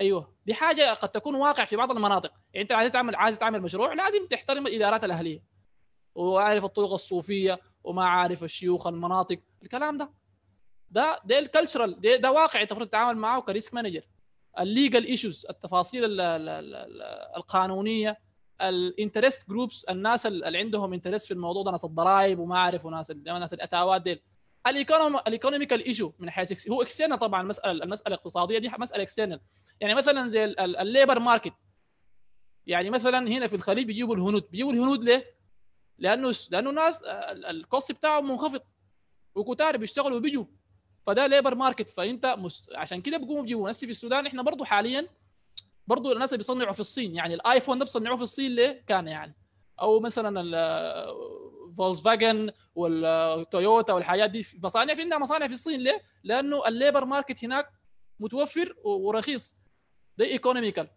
ايوه دي حاجه قد تكون واقع في بعض المناطق يعني انت عايز تعمل عايز تعمل مشروع لازم تحترم الادارات الاهليه وعارف الطرق الصوفيه وما عارف الشيوخ المناطق الكلام ده ده ده الكالتشرال ده, ده واقع انت تتعامل معه كريسك مانجر الليجل ايشوز التفاصيل الـ الـ الـ القانونيه الانترست جروبس الناس اللي عندهم انترست في الموضوع ده ناس الضرائب وما اعرف وناس ناس الاتاوات ديل الايكونوميكال ايشو من حيث هو اكسترنال طبعا المساله المساله الاقتصاديه دي مساله اكسترنال يعني مثلا زي الليبر ماركت يعني مثلا هنا في الخليج بيجيبوا الهنود بيجيبوا الهنود ليه؟ لانه لانه ناس آه، الكوست بتاعه منخفض وكتار بيشتغلوا وبيجوا فده ليبر ماركت فانت مست... عشان كده بيقوموا بيجيبوا ناس في السودان احنا برضه حاليا برضه الناس اللي بيصنعوا في الصين يعني الايفون ده بيصنعوه في الصين ليه كان يعني او مثلا فولكس فاجن والتويوتا والحاجات دي مصانع في عندها مصانع في الصين ليه؟ لانه الليبر ماركت هناك متوفر ورخيص ده ايكونوميكال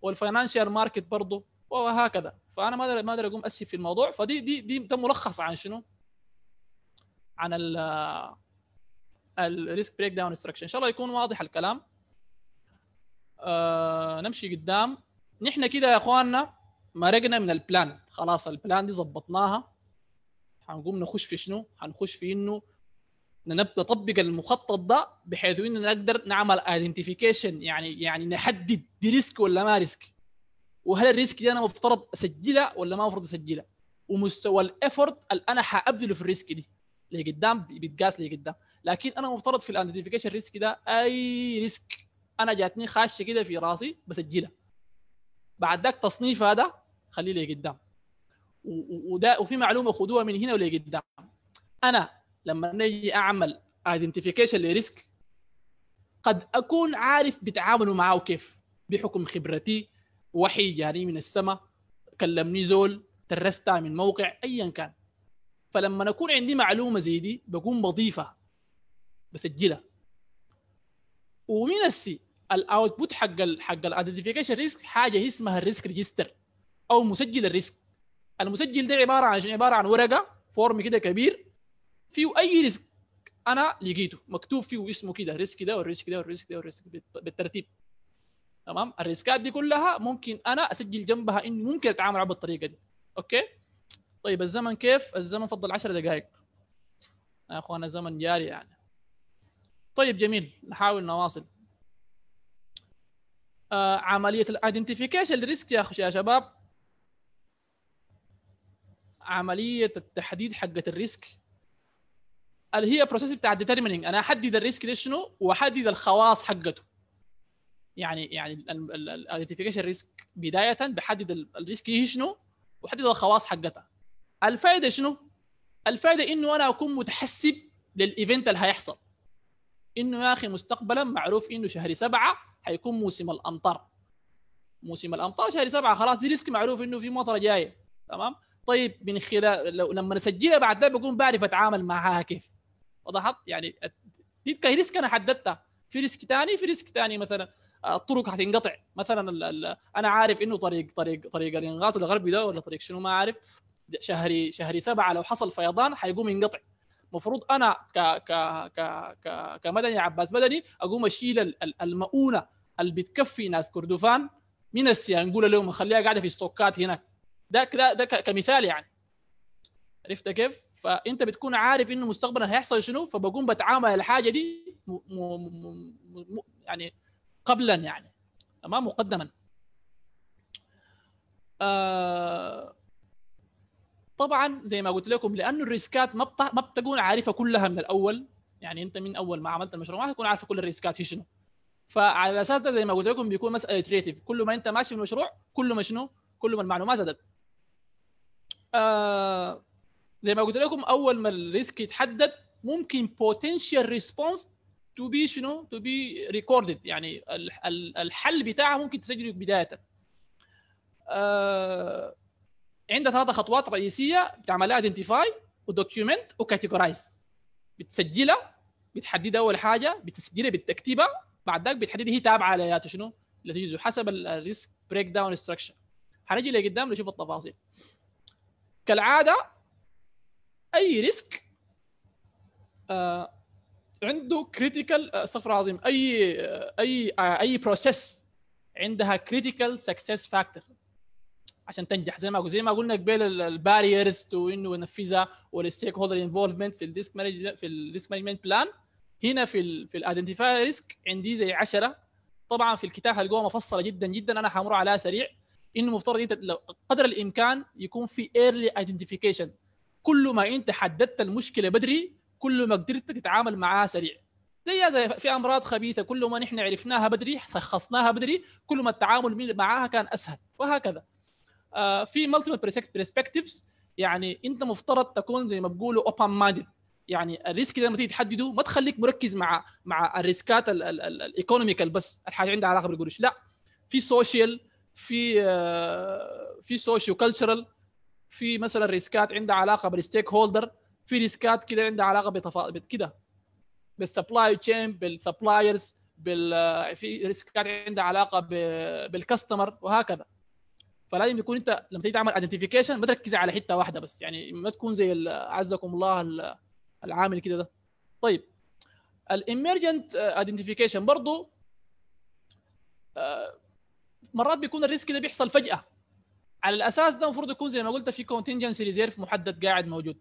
والفاينانشال ماركت برضه وهكذا فانا ما أدري ما اقدر اقوم اسهب في الموضوع فدي دي دي ده ملخص عن شنو؟ عن ال الريسك بريك داون استراكشر ان شاء الله يكون واضح الكلام آه نمشي قدام نحن كده يا اخواننا مرقنا من البلان خلاص البلان دي ظبطناها هنقوم نخش في شنو؟ هنخش في انه نبدا نطبق المخطط ده بحيث اننا نقدر نعمل ايدنتيفيكيشن يعني يعني نحدد دي ريسك ولا ما ريسك وهل الريسك دي انا مفترض اسجلها ولا ما مفترض اسجلها ومستوى الافورت اللي انا حابذله في الريسك دي اللي قدام بيتقاس لي قدام لكن انا مفترض في الايدنتيفيكيشن ريسك ده اي ريسك انا جاتني خاشه كده في راسي بسجلها بعد ذاك تصنيف هذا خليه لي قدام وده وفي معلومه خدوها من هنا ولقدام انا لما نجي اعمل ايدنتيفيكيشن لريسك قد اكون عارف بتعاملوا معاه كيف بحكم خبرتي وحي جاري من السماء كلمني زول ترستها من موقع ايا كان فلما اكون عندي معلومه زي دي بكون بضيفها بسجلها ومن السي الاوتبوت حق الـ حق الايدنتيفيكيشن ريسك حاجه اسمها الريسك ريجستر او مسجل الريسك المسجل ده عباره عن عباره عن ورقه فورم كده كبير فيه اي ريسك انا لقيته مكتوب فيه اسمه كده ريسك ده والريسك ده والريسك ده والريسك بالترتيب تمام الريسكات دي كلها ممكن انا اسجل جنبها اني ممكن اتعامل بالطريقه دي اوكي طيب الزمن كيف الزمن فضل 10 دقائق يا اخوانا الزمن جاري يعني طيب جميل نحاول نواصل آه عمليه الايدنتيفيكيشن ريسك يا يا شباب عمليه التحديد حقه الريسك اللي هي بروسيس بتاع ديترمينينج انا احدد الريسك ده شنو واحدد الخواص حقته يعني يعني الايدنتيفيكيشن ريسك بدايه بحدد الريسك هي شنو وحدد الخواص حقتها الفائده شنو؟ الفائده انه انا اكون متحسب للايفنت اللي هيحصل انه يا اخي مستقبلا معروف انه شهر سبعه حيكون موسم الامطار موسم الامطار شهر سبعه خلاص دي ريسك معروف انه في مطره جايه تمام طيب من خلال لو لما نسجلها بعد ده بكون بعرف اتعامل معاها كيف وضحت يعني دي ريسك انا حددتها في ريسك ثاني في ريسك ثاني مثلا آه، الطرق حتنقطع مثلا الـ الـ انا عارف انه طريق طريق طريق الانغاز الغربي ده ولا طريق شنو ما عارف شهري شهري سبعه لو حصل فيضان حيقوم ينقطع المفروض انا ك ك ك ك كمدني عباس مدني اقوم اشيل المؤونه اللي بتكفي ناس كردفان من نقول لهم اخليها قاعده في ستوكات هناك ده ده, ده كمثال يعني عرفت كيف؟ فانت بتكون عارف انه مستقبلا هيحصل شنو فبقوم بتعامل الحاجه دي مو مو مو مو يعني قبلا يعني تمام مقدما آه، طبعا زي ما قلت لكم لانه الريسكات ما ما بتكون عارفه كلها من الاول يعني انت من اول ما عملت المشروع ما حتكون عارفه كل الريسكات هي شنو فعلى اساس ده زي ما قلت لكم بيكون مساله اتريتيف كل ما انت ماشي في المشروع كل ما شنو كل ما المعلومات زادت آه زي ما قلت لكم اول ما الريسك يتحدد ممكن بوتنشال ريسبونس تو بي شنو تو بي ريكوردد يعني الحل بتاعها ممكن تسجله بدايه آه عندها ثلاثه خطوات رئيسيه بتعملها ايدنتيفاي ودوكيومنت وكاتيجورايز بتسجلها بتحددها اول حاجه بتسجلها بالتكتيبه بعد ذلك بتحدد هي تابعه على شنو اللي حسب الريسك بريك داون استراكشر هنجي لقدام نشوف التفاصيل كالعاده اي ريسك آه عنده كريتيكال آه، استغفر العظيم اي آه، اي آه، اي بروسيس عندها كريتيكال سكسس فاكتور عشان تنجح زي ما زي ما قلنا قبل الباريرز تو انه ينفذها والستيك هولدر انفولفمنت في الريسك في الريسك مانجمنت بلان هنا في الـ في الايدنتيفاي ريسك عندي زي 10 طبعا في الكتاب هلقوها مفصله جدا جدا انا حمر عليها سريع انه مفترض انت لو قدر الامكان يكون في ايرلي ايدنتيفيكيشن كل ما انت حددت المشكله بدري كل ما قدرت تتعامل معاها سريع زي زي في امراض خبيثه كل ما نحن عرفناها بدري شخصناها بدري كل ما التعامل معاها كان اسهل وهكذا آه في مالتيبل برسبكتيفز يعني انت مفترض تكون زي ما بيقولوا اوبن مايند يعني الريسك لما تيجي تحدده ما تخليك مركز مع مع الريسكات الايكونوميكال بس الحاجه عندها علاقه بالقروش لا في سوشيال في آه، في سوشيو كلتشرال في مثلا ريسكات عندها علاقه بالستيك هولدر في ريسكات كده عندها علاقه بتفاصيل كده بالسبلاي تشين بالسبلايرز بال في ريسكات عندها علاقه ب... بالكاستمر وهكذا فلازم يكون انت لما تيجي تعمل ايدنتيفيكيشن ما تركز على حته واحده بس يعني ما تكون زي عزكم الله العامل كده ده طيب الاميرجنت ايدنتيفيكيشن برضه مرات بيكون الريسك ده بيحصل فجاه على الاساس ده المفروض يكون زي ما قلت في كونتنجنسي ريزيرف محدد قاعد موجود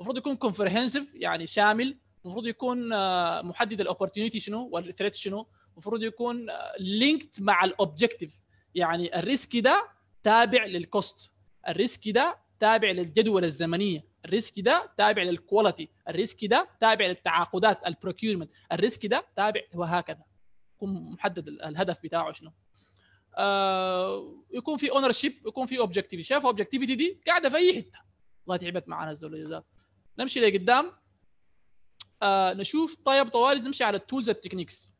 المفروض يكون كومبرهنسيف يعني شامل المفروض يكون آه، محدد الاوبورتيونيتي شنو والثريت شنو المفروض يكون لينكد آه، مع الاوبجكتيف يعني الريسك ده تابع للكوست الريسك ده تابع للجدول الزمنيه الريسك ده تابع للكواليتي الريسك ده تابع للتعاقدات البروكيورمنت الريسك ده تابع وهكذا يكون محدد الهدف بتاعه شنو آه، يكون في اونر شيب يكون في اوبجكتيفيتي شاف اوبجكتيفيتي دي قاعده في اي حته الله تعبت معانا الزول ذات نمشي لقدام آه نشوف طيب طوالي نمشي على التولز التكنيكس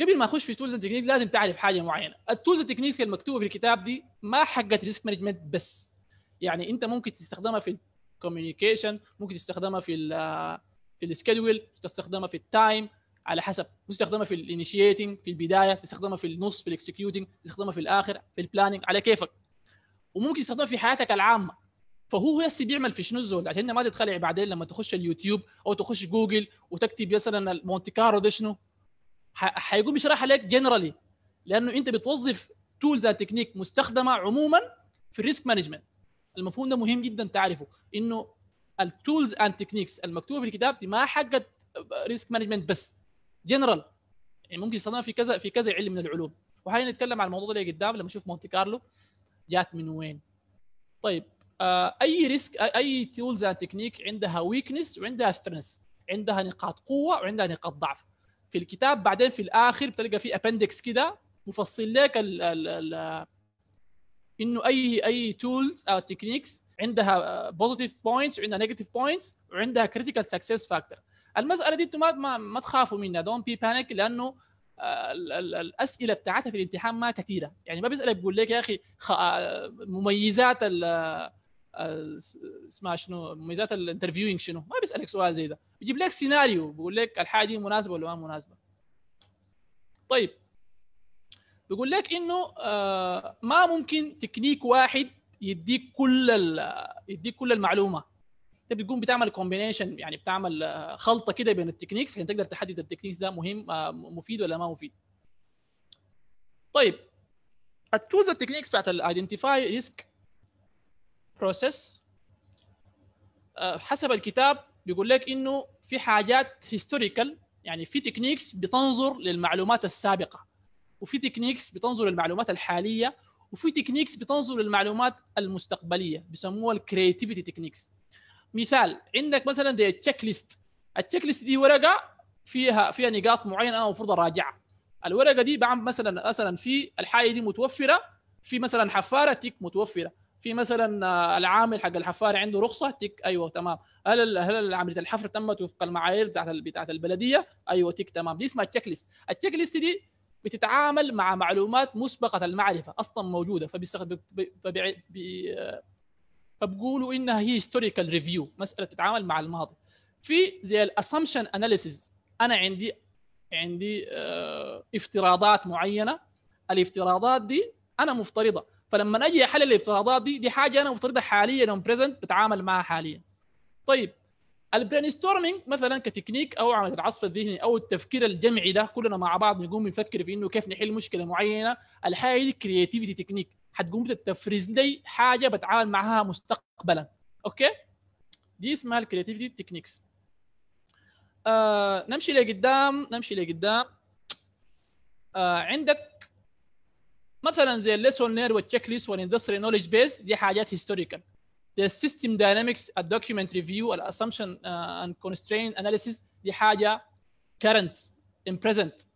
قبل ما اخش في تولز التكنيكس لازم تعرف حاجه معينه التولز التكنيكس المكتوبه في الكتاب دي ما حقت ريسك مانجمنت بس يعني انت ممكن تستخدمها في الكوميونيكيشن ممكن تستخدمها في الـ آه، في السكيدول تستخدمها في التايم على حسب تستخدمها في الانيشيتنج في البدايه تستخدمها في النص في الاكسكيوتنج تستخدمها في الاخر في البلاننج على كيفك وممكن تستخدمها في حياتك العامه فهو يس بيعمل في شنو الزول عشان ما تتخلع بعدين لما تخش اليوتيوب او تخش جوجل وتكتب مثلا مونتي كارلو ده شنو حيقوم يشرح لك جنرالي لانه انت بتوظف تولز تكنيك مستخدمه عموما في الريسك مانجمنت المفهوم ده مهم جدا تعرفه انه التولز اند تكنيكس المكتوبه في الكتاب دي ما حقت ريسك مانجمنت بس جنرال يعني ممكن يستخدمها في كذا في كذا علم من العلوم نتكلم عن الموضوع ده قدام لما نشوف مونتي كارلو جات من وين طيب آه، اي ريسك اي تولز اند تكنيك عندها ويكنس وعندها سترنس عندها نقاط قوه وعندها نقاط ضعف في الكتاب بعدين في الاخر بتلقى في ابندكس كده مفصل لك ال ال ال انه اي اي تولز او تكنيكس عندها بوزيتيف بوينتس وعندها نيجاتيف بوينتس وعندها كريتيكال سكسس فاكتور المساله دي انتم ما ما تخافوا منها دونت بي بانيك لانه آه، الاسئله بتاعتها في الامتحان ما كثيره يعني ما بيسالك بيقول لك يا اخي آه، مميزات ال اسمها شنو مميزات الانترفيوينج شنو ما بيسالك سؤال زي ده بيجيب لك سيناريو بيقول لك الحاجه دي مناسبه ولا ما مناسبه طيب بيقول لك انه آه، ما ممكن تكنيك واحد يديك كل يديك كل المعلومه انت بتقوم بتعمل كومبينيشن يعني بتعمل آه، خلطه كده بين التكنيكس عشان تقدر تحدد التكنيكس ده مهم آه، مفيد ولا ما مفيد طيب التولز التكنيكس بتاعت الايدنتيفاي ريسك بروسيس آه، حسب الكتاب بيقول لك انه في حاجات هيستوريكال يعني في تكنيكس بتنظر للمعلومات السابقه وفي تكنيكس بتنظر للمعلومات الحاليه وفي تكنيكس بتنظر للمعلومات المستقبليه بيسموها الكرياتيفيتي تكنيكس مثال عندك مثلا زي التشيك ليست التشيك ليست دي ورقه فيها فيها نقاط معينه انا المفروض اراجعها الورقه دي بعمل مثلا مثلا في الحاجه دي متوفره في مثلا حفاره تيك متوفره في مثلا آه، العامل حق الحفار عنده رخصه تك ايوه تمام هل هل عمليه الحفر تمت وفق المعايير بتاعت بتاعت البلديه ايوه تك تمام دي اسمها تشيك ليست التشيك ليست دي بتتعامل مع معلومات مسبقه المعرفه اصلا موجوده فبيستخدم آه، فبقولوا انها هي هيستوريكال ريفيو مساله تتعامل مع الماضي في زي الاسامبشن اناليسيز انا عندي عندي آه، افتراضات معينه الافتراضات دي انا مفترضه فلما اجي احلل الافتراضات دي دي حاجه انا مفترضها حاليا اون بريزنت بتعامل معها حاليا طيب البرين ستورمينج مثلا كتكنيك او عمليه العصف الذهني او التفكير الجمعي ده كلنا مع بعض نقوم نفكر في انه كيف نحل مشكله معينه الحاجه دي كرياتيفيتي تكنيك حتقوم تفرز لي حاجه بتعامل معها مستقبلا اوكي دي اسمها الكرياتيفيتي تكنيكس آه نمشي لقدام نمشي لقدام آه عندك مثلا زي الليسون لير والتشيك ليست والاندستري نولج بيز دي حاجات هيستوريكال the system dynamics الدوكيومنت ريفيو الاسامبشن اند constraint analysis, دي حاجه current in present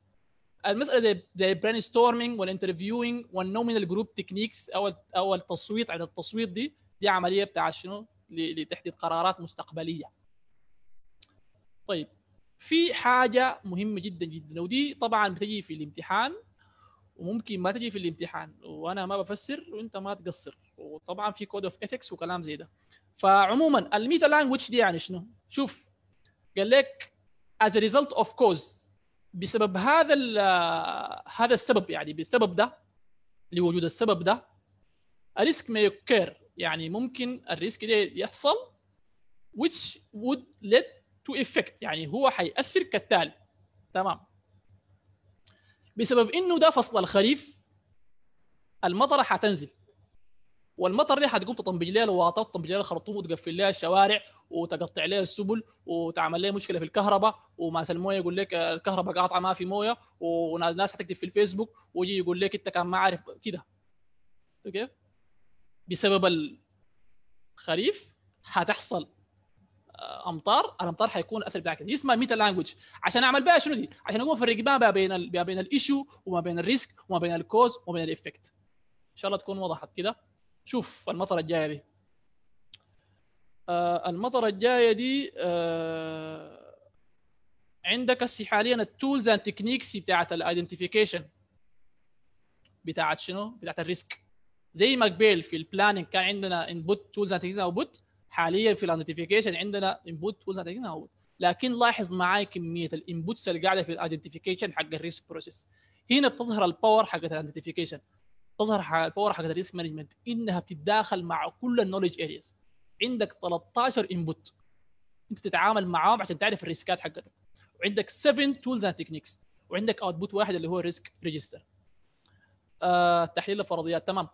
المساله the, زي برين ستورمينج والانترفيوينج والنومينال جروب تكنيكس او او التصويت على التصويت دي دي عمليه بتاع شنو لتحديد قرارات مستقبليه طيب في حاجه مهمه جدا جدا ودي طبعا بتجي في الامتحان وممكن ما تجي في الامتحان وانا ما بفسر وانت ما تقصر وطبعا في كود اوف ايثكس وكلام زي ده فعموما الميتا لانجوج دي يعني شنو؟ شوف قال لك as a result of cause بسبب هذا هذا السبب يعني بسبب ده لوجود السبب ده الريسك may occur يعني ممكن الريسك ده يحصل which would lead to effect يعني هو حيأثر كالتالي تمام بسبب انه ده فصل الخريف المطره حتنزل والمطر دي حتقوم تطنبج لها الواطات تطنبج لها الخرطوم وتقفل لها الشوارع وتقطع لها السبل وتعمل لها مشكله في الكهرباء وماس المويه يقول لك الكهرباء قاطعه ما في مويه وناس حتكتب في الفيسبوك ويجي يقول لك انت كان ما عارف كده كيف؟ بسبب الخريف حتحصل آه، امطار الامطار حيكون الاثر بتاعك كده اسمها ميتا لانجوج عشان اعمل بقى شنو دي عشان اقوم افرق ما بين ال... ما بين الايشو وما بين الريسك وما بين الكوز وما بين الايفكت ان شاء الله تكون وضحت كده شوف المطره الجايه دي آه المطره الجايه دي آه عندك هسه حاليا التولز اند تكنيكس بتاعت الايدنتيفيكيشن بتاعت شنو بتاعت الريسك زي ما قبل في البلاننج كان عندنا انبوت تولز اند تكنيكس اوتبوت حاليا في الايدنتيفيكيشن عندنا انبوت تولز لكن لاحظ معاي كميه الانبوتس اللي قاعده في الايدنتيفيكيشن حق الريسك بروسيس هنا بتظهر الباور حق الايدنتيفيكيشن تظهر الباور حق الريسك مانجمنت انها بتتداخل مع كل النولج ارياز عندك 13 انبوت انت تتعامل معاهم عشان تعرف الريسكات حقتك وعندك 7 تولز اند تكنيكس وعندك اوتبوت واحد اللي هو ريسك ريجستر آه تحليل الفرضيات تمام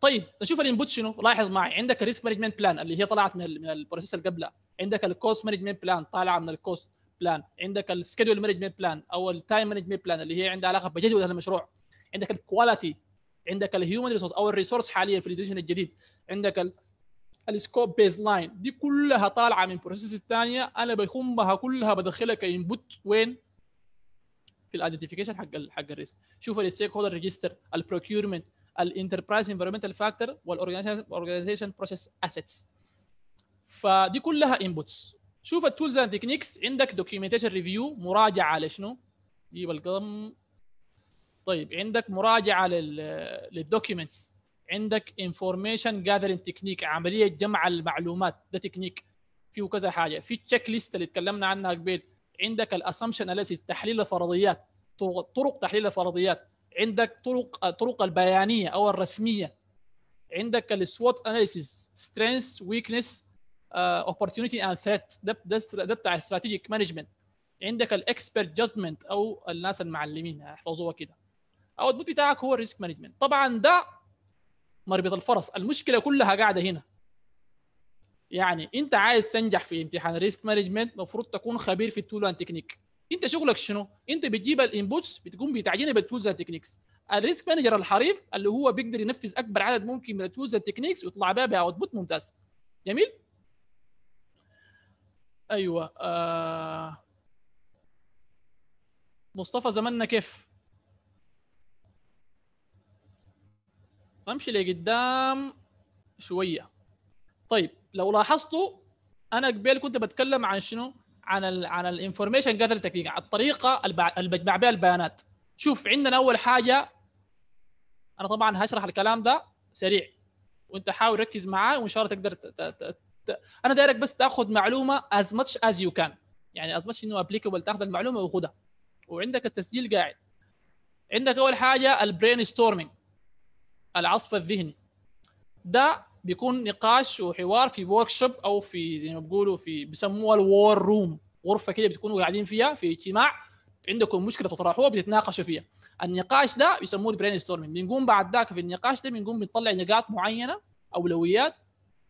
طيب نشوف الانبوت شنو لاحظ معي عندك الريسك مانجمنت بلان اللي هي طلعت من من البروسيس اللي قبلها عندك الكوست مانجمنت بلان طالعه من الكوست بلان عندك السكيدول مانجمنت بلان او التايم مانجمنت بلان اللي هي عندها علاقه بجدول المشروع عندك الكواليتي عندك الهيومن ريسورس او الريسورس حاليا في الاديشن الجديد عندك السكوب بيز لاين دي كلها طالعه من بروسيس الثانيه انا بخمها كلها بدخلها كانبوت وين في الايدنتيفيكيشن حق حق الريسك شوف الستيك هولدر ريجستر البروكيورمنت الانتربرايز انفيرمنتال فاكتور والاورجانيزيشن بروسيس اسيتس فدي كلها انبوتس شوف التولز اند تكنيكس عندك دوكيومنتيشن ريفيو مراجعه لشنو جيب القلم طيب عندك مراجعه للدوكيومنتس عندك انفورميشن جاذرنج تكنيك عمليه جمع المعلومات ده تكنيك فيه كذا حاجه في تشيك ليست اللي اتكلمنا عنها قبل عندك الاسامبشن اناليسيس تحليل الفرضيات طرق تحليل الفرضيات عندك طرق طرق البيانيه او الرسميه عندك السوات اناليسيز سترينث ويكنس اوبورتيونيتي اند ثريت ده ده بتاع استراتيجيك مانجمنت عندك الاكسبرت جادجمنت او الناس المعلمين احفظوها كده البوت بتاعك هو الريسك مانجمنت طبعا ده مربط الفرس المشكله كلها قاعده هنا يعني انت عايز تنجح في امتحان الريسك مانجمنت المفروض تكون خبير في التول اند تكنيك انت شغلك شنو؟ انت بتجيب الانبوتس بتقوم بتعجنها بالتولز والتكنيكس. الريسك مانجر الحريف اللي هو بيقدر ينفذ اكبر عدد ممكن من التولز التكنيكس ويطلع بها باوتبوت ممتاز جميل؟ ايوه آه مصطفى زماننا كيف؟ امشي لقدام شويه طيب لو لاحظتوا انا قبل كنت بتكلم عن شنو؟ عن الـ عن الانفورميشن جاذر تكنيك عن الطريقه اللي بجمع بها البيانات شوف عندنا اول حاجه انا طبعا هشرح الكلام ده سريع وانت حاول ركز معاه وان شاء الله تقدر تـ تـ تـ انا دايرك بس تاخذ معلومه از ماتش از يو كان يعني از ماتش انه ابليكابل تاخذ المعلومه وخذها وعندك التسجيل قاعد عندك اول حاجه البرين ستورمينج العصف الذهني ده بيكون نقاش وحوار في ورك شوب او في زي ما بيقولوا في بيسموها الور روم غرفه كده بتكونوا قاعدين فيها في اجتماع عندكم مشكله بتطرحوها بتتناقشوا فيها النقاش ده بيسموه البرين ستورمنج بنقوم بعد ذاك في النقاش ده بنقوم بنطلع نقاط معينه اولويات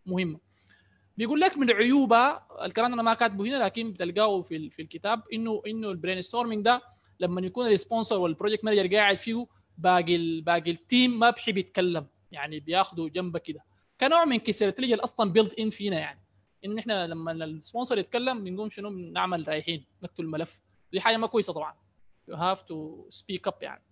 مهمه بيقول لك من عيوبها الكلام انا ما كاتبه هنا لكن بتلقاه في في الكتاب انه انه البرين ستورمنج ده لما يكون السبونسر والبروجكت مانجر قاعد فيه باقي باقي التيم ما بحب يتكلم يعني بياخذوا جنبه كده كنوع من كسرتليجل اصلا بيلد ان فينا يعني ان احنا لما السبونسر يتكلم بنقوم شنو بنعمل رايحين نكتب الملف دي حاجه ما كويسه طبعا يو هاف تو سبيك اب يعني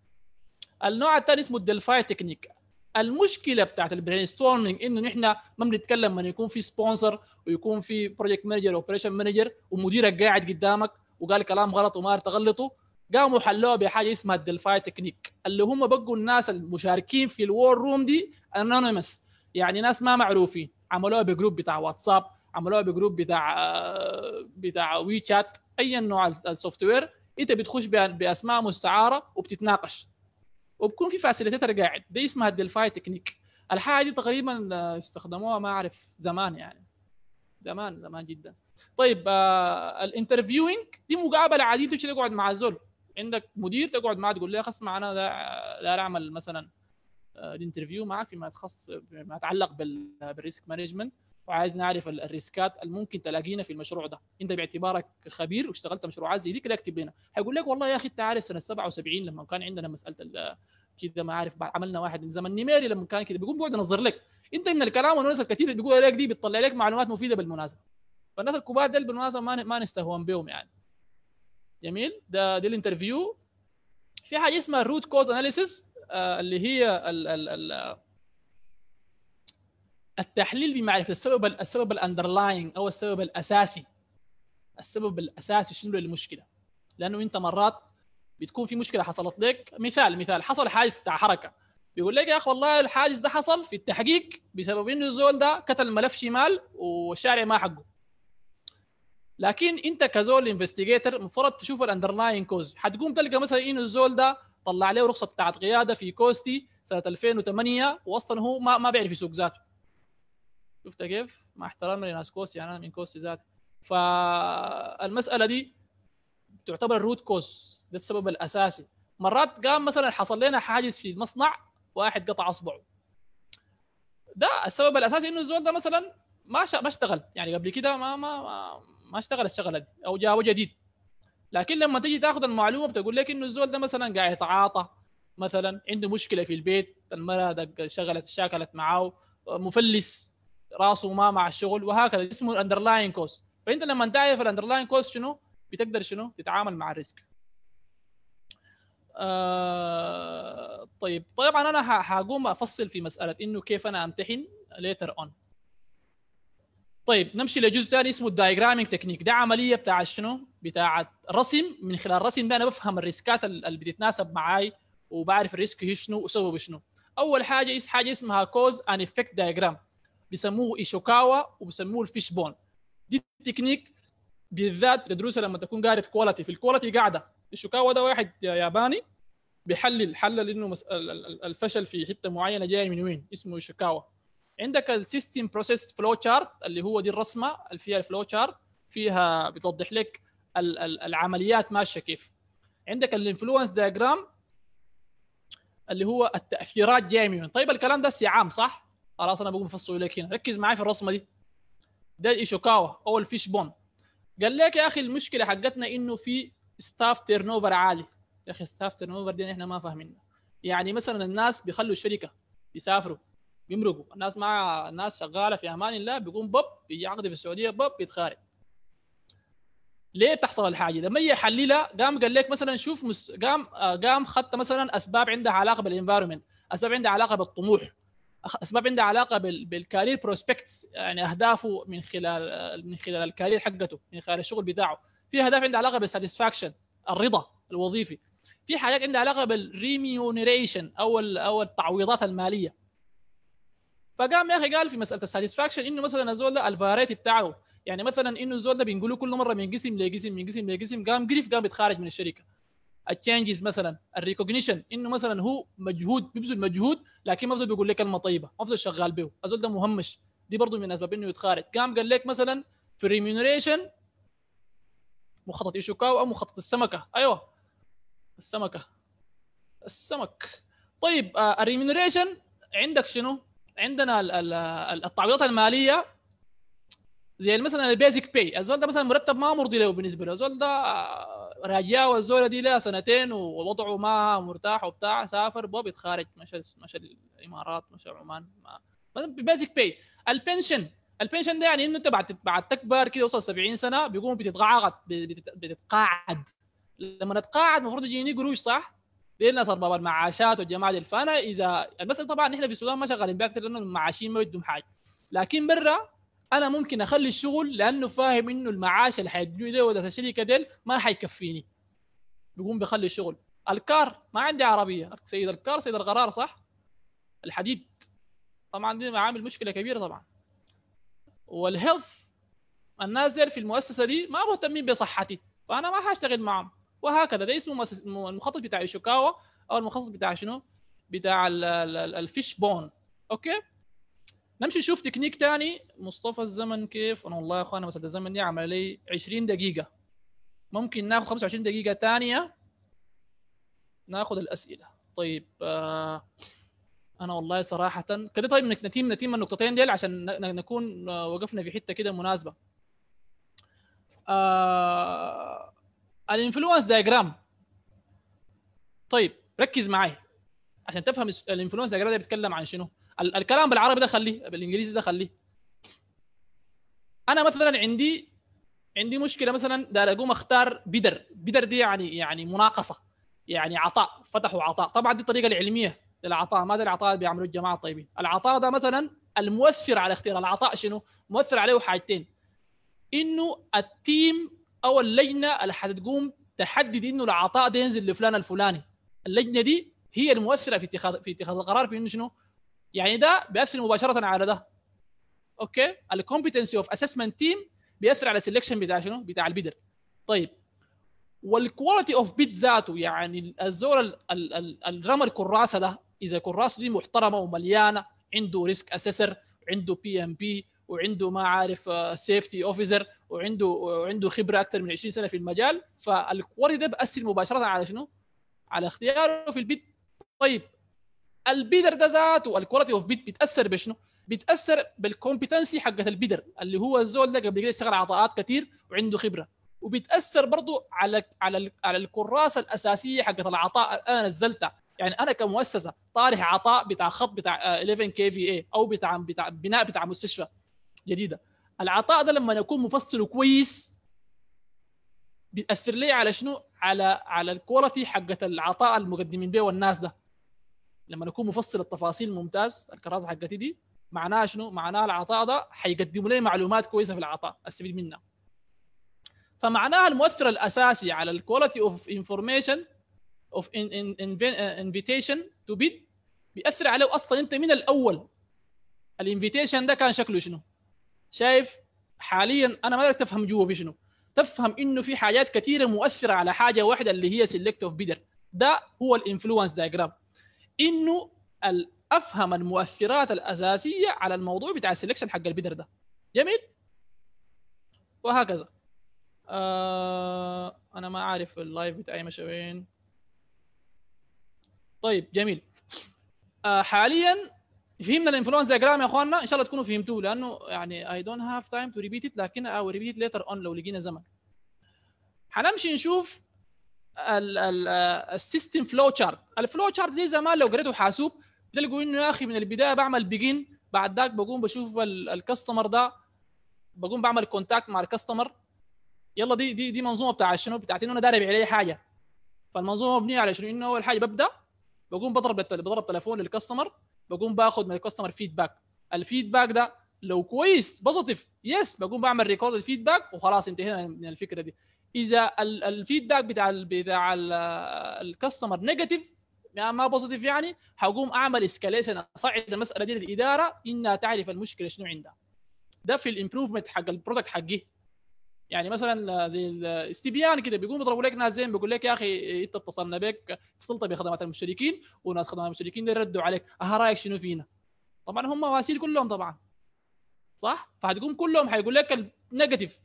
النوع الثاني اسمه الدلفاي تكنيك المشكله بتاعت البرين ستورمنج انه نحن ما بنتكلم من يكون في سبونسر ويكون في بروجكت مانجر اوبريشن مانجر ومديرك قاعد قدامك وقال كلام غلط وما تغلطه قاموا حلوها بحاجه اسمها الدلفاي تكنيك اللي هم بقوا الناس المشاركين في الور روم دي انونيمس يعني ناس ما معروفين عملوها بجروب بتاع واتساب عملوها بجروب بتاع آه، بتاع وي شات اي نوع السوفت وير انت بتخش باسماء مستعاره وبتتناقش وبكون في فاسيليتيتر قاعد دي اسمها الدلفاي تكنيك الحاجه دي تقريبا آه، استخدموها ما اعرف زمان يعني زمان زمان جدا طيب آه، الانترفيوينج دي مقابله عاديه تمشي تقعد مع الزول عندك مدير تقعد معاه تقول له يا اخي اسمع انا لا, اعمل مثلا آه، الانترفيو معك فيما يتخص فيما يتعلق بالريسك مانجمنت وعايز نعرف الريسكات الممكن تلاقينا في المشروع ده انت باعتبارك خبير واشتغلت مشروعات زي دي كده اكتب لنا هيقول لك والله يا اخي انت عارف سنه 77 لما كان عندنا مساله كده ما عارف عملنا واحد من زمن نيميري لما كان كده بيقوم بيقعد ينظر لك انت من الكلام والناس الكثير اللي بيقول لك دي بتطلع لك معلومات مفيده بالمناسبه فالناس الكبار دي بالمناسبه ما ما نستهون بهم يعني جميل ده دي الانترفيو في حاجه اسمها الروت كوز اناليسيس آه، اللي هي ال ال الـ التحليل بمعرفه السبب السبب الاندرلاين او السبب الاساسي السبب الاساسي شنو المشكله لانه انت مرات بتكون في مشكله حصلت لك مثال مثال حصل حادث بتاع حركه بيقول لك يا اخي والله الحادث ده حصل في التحقيق بسبب انه الزول ده كتل ملف شمال والشارع ما حقه لكن انت كزول انفستيجيتر المفروض تشوف الاندرلاين كوز حتقوم تلقى مثلا انه الزول ده طلع عليه رخصه بتاعت قياده في كوستي سنه 2008 واصلا هو ما ما بيعرف يسوق ذاته شفت كيف؟ مع احترامي لناس كوستي يعني انا من كوستي ذاته فالمساله دي تعتبر الروت كوز ده السبب الاساسي مرات قام مثلا حصل لنا حاجز في المصنع واحد قطع اصبعه ده السبب الاساسي انه الزول ده مثلا ما ما اشتغل يعني قبل كده ما ما ما, ما اشتغل الشغله دي او جابه جديد لكن لما تيجي تاخذ المعلومه بتقول لك انه الزول ده مثلا قاعد يتعاطى مثلا عنده مشكله في البيت المراه شغلت شاكلت معاه مفلس راسه ما مع الشغل وهكذا اسمه الاندرلاين كوست فانت لما تعرف الاندرلاين كوست شنو بتقدر شنو تتعامل مع الريسك آه طيب طبعا انا حقوم افصل في مساله انه كيف انا امتحن ليتر اون طيب نمشي لجزء ثاني اسمه الدايجرامينج تكنيك ده عمليه بتاع شنو بتاعه رسم من خلال الرسم ده انا بفهم الريسكات اللي بتتناسب معاي وبعرف الريسك هي شنو وسبب شنو اول حاجه حاجه اسمها كوز ان افكت دايجرام بيسموه ايشوكاوا وبيسموه الفيش بون دي تكنيك بالذات تدرسها لما تكون قاعد كواليتي في الكواليتي قاعده ايشوكاوا ده واحد ياباني بيحلل حلل انه الفشل في حته معينه جاي من وين اسمه ايشوكاوا عندك السيستم بروسيس فلو شارت اللي هو دي الرسمه اللي فيها الفلو شارت فيها بتوضح لك العمليات ماشيه كيف عندك الانفلونس دايجرام اللي هو التاثيرات جايه طيب الكلام ده عام صح خلاص انا بقوم افصله لك هنا ركز معي في الرسمه دي ده ايشوكاوا او الفيش بون قال لك يا اخي المشكله حقتنا انه في ستاف تيرن اوفر عالي يا اخي ستاف تيرن اوفر دي احنا ما فاهمينها يعني مثلا الناس بيخلوا الشركه يسافروا بيمرقوا الناس مع الناس شغاله في امان الله بيقوم بوب بيجي عقد في السعوديه بوب بيتخارج ليه تحصل الحاجه لما يحللها قام قال لك مثلا شوف مس... قام قام خدت مثلا اسباب عندها علاقه بالانفايرمنت اسباب عندها علاقه بالطموح اسباب عندها علاقه بال... بالكارير بروسبكتس يعني اهدافه من خلال من خلال الكارير حقته من خلال الشغل بتاعه في اهداف عندها علاقه بالساتسفاكشن الرضا الوظيفي في حاجات عندها علاقه بالريميونيريشن او او التعويضات الماليه فقام يا اخي قال في مساله الساتسفاكشن انه مثلا الزول ده الفاريتي بتاعه يعني مثلا انه الزول ده بينقلوا كل مره من قسم لقسم من قسم لقسم قام قرف قام بيتخارج من الشركه التشينجز مثلا الريكوجنيشن انه مثلا هو مجهود بيبذل مجهود لكن ما بفضل بيقول لك كلمه طيبه ما بفضل شغال به الزول ده مهمش دي برضه من اسباب انه يتخارج قام قال لك مثلا في الريمونريشن مخطط ايشوكاو او مخطط السمكه ايوه السمكه السمك طيب الريمونريشن آه، عندك شنو عندنا التعويضات الماليه زي مثلا البيزك باي الزول ده مثلا مرتب ما مرضي له بالنسبه له الزول ده آه، راجع والزول دي لها سنتين ووضعه ما مرتاح وبتاع سافر بوب يتخارج مشى مشى الامارات مشى عمان ما بيزك باي البنشن البنشن ده يعني انه انت بعد بعد تكبر كده وصل 70 سنه بيقوم بتتقاعد بتتقاعد لما تتقاعد المفروض يجيني قروش صح ليه الناس ارباب المعاشات والجماعه دي فانا اذا المساله طبعا نحن في السودان ما شغالين باكتر لانه المعاشين ما بدهم حاجه لكن برا انا ممكن اخلي الشغل لانه فاهم انه المعاش اللي حيدوني ده ولا الشركه ديل ما حيكفيني بقوم بخلي الشغل الكار ما عندي عربيه سيد الكار سيد القرار صح الحديد طبعا دي عامل مشكله كبيره طبعا والهيلث الناس في المؤسسه دي ما مهتمين بصحتي فانا ما حاشتغل معهم وهكذا ده اسمه المخطط بتاع الشوكاوا او المخطط بتاع شنو؟ بتاع الفيش بون اوكي؟ نمشي نشوف تكنيك تاني مصطفى الزمن كيف انا والله يا اخوانا مساله الزمن دي عمل لي 20 دقيقه ممكن ناخذ 25 دقيقه ثانيه ناخذ الاسئله طيب آه انا والله صراحه كده طيب نتيم نتيم النقطتين ديل عشان نكون آه، وقفنا في حته كده مناسبه آه الانفلونس دايجرام طيب ركز معايا عشان تفهم الانفلونس دايجرام ده بيتكلم عن شنو الكلام بالعربي ده خليه بالانجليزي ده خليه انا مثلا عندي عندي مشكله مثلا دار اقوم اختار بدر بدر دي يعني يعني مناقصه يعني عطاء فتحوا عطاء طبعا دي الطريقه العلميه للعطاء ماذا العطاء اللي بيعملوه الجماعه الطيبين العطاء ده مثلا المؤثر على اختيار العطاء شنو مؤثر عليه حاجتين انه التيم او اللجنه اللي حتقوم تحدد انه العطاء ده ينزل لفلان الفلاني اللجنه دي هي المؤثره في اتخاذ في اتخاذ القرار في انه شنو يعني ده بياثر مباشره على ده اوكي الكومبتنسي اوف اسسمنت تيم بياثر على السلكشن بتاع شنو بتاع البيدر طيب والكواليتي اوف بيت ذاته يعني الزور الرمى الكراسه ده اذا كراسه دي محترمه ومليانه عنده ريسك اسيسر عنده بي ام بي وعنده ما عارف سيفتي آه، اوفيسر وعنده وعنده خبره اكثر من 20 سنه في المجال فالكواليتي ده طيب بأثر مباشره على شنو؟ على اختياره في البيت طيب البيدر ده ذاته الكواليتي اوف بيت بيتاثر بشنو؟ بيتاثر بالكومبتنسي حقه البيدر اللي هو الزول ده قبل كده اشتغل عطاءات كثير وعنده خبره وبتاثر برضه على على على الكراسه الاساسيه حقت العطاء اللي انا نزلتها يعني انا كمؤسسه طارح عطاء بتاع خط بتاع 11 آه، كي في اي او بتاع بتاع بناء بتاع مستشفى جديده العطاء ده لما اكون مفصله كويس بيأثر لي على شنو على على الكواليتي حقه العطاء المقدمين به والناس ده لما اكون مفصل التفاصيل ممتاز الكراسه حقتي دي معناها شنو معناها العطاء ده حيقدموا لي معلومات كويسه في العطاء استفيد منها فمعناها المؤثر الاساسي على الكواليتي اوف انفورميشن اوف انفيتيشن تو بيد بيأثر عليه اصلا انت من الاول الانفيتيشن ده كان شكله شنو شايف حاليا انا ما قدرت تفهم جوا في شنو تفهم انه في حاجات كثيره مؤثره على حاجه واحده اللي هي سيلكت اوف بيدر ده هو الانفلونس دايجرام انه افهم المؤثرات الاساسيه على الموضوع بتاع السلكشن حق البيدر ده جميل وهكذا آه انا ما عارف اللايف بتاعي مشى وين طيب جميل آه حاليا فهمنا الانفلونزا جرام يا اخواننا ان شاء الله تكونوا فهمتوه لانه يعني اي دونت هاف تايم تو ريبيت لكن او ريبيت ليتر اون لو لقينا زمن هنمشي نشوف السيستم فلو تشارت الفلو تشارت زي زمان لو قريته حاسوب بتلقوا انه يا اخي من البدايه بعمل بيجين بعد ذاك بقوم بشوف الكاستمر ده بقوم بعمل كونتاكت مع الكاستمر يلا دي دي دي منظومه بتاع شنو بتاعت انه انا داري عليه حاجه فالمنظومه مبنيه على شنو انه اول حاجه ببدا بقوم بضرب بضرب تليفون للكاستمر بقوم باخد من الكاستمر فيدباك الفيدباك ده لو كويس بوزيتيف يس بقوم بعمل ريكورد الفيدباك وخلاص انتهينا من الفكره دي اذا الفيدباك بتاع الـ بتاع الكاستمر نيجاتيف يعني ما بوزيتيف يعني هقوم اعمل اسكاليشن اصعد المساله دي للاداره انها تعرف المشكله شنو عندها ده في الامبروفمنت حق البرودكت حقي يعني مثلا آه، زي الاستبيان آه، كده بيقوم يضربوا لك ناس زين بيقول لك يا اخي إيه، انت اتصلنا بك اتصلت بخدمات المشتركين وناس خدمات المشتركين ردوا عليك اه رايك شنو فينا؟ طبعا هم واسيل كلهم طبعا صح؟ فهتقوم كلهم حيقول لك النيجاتيف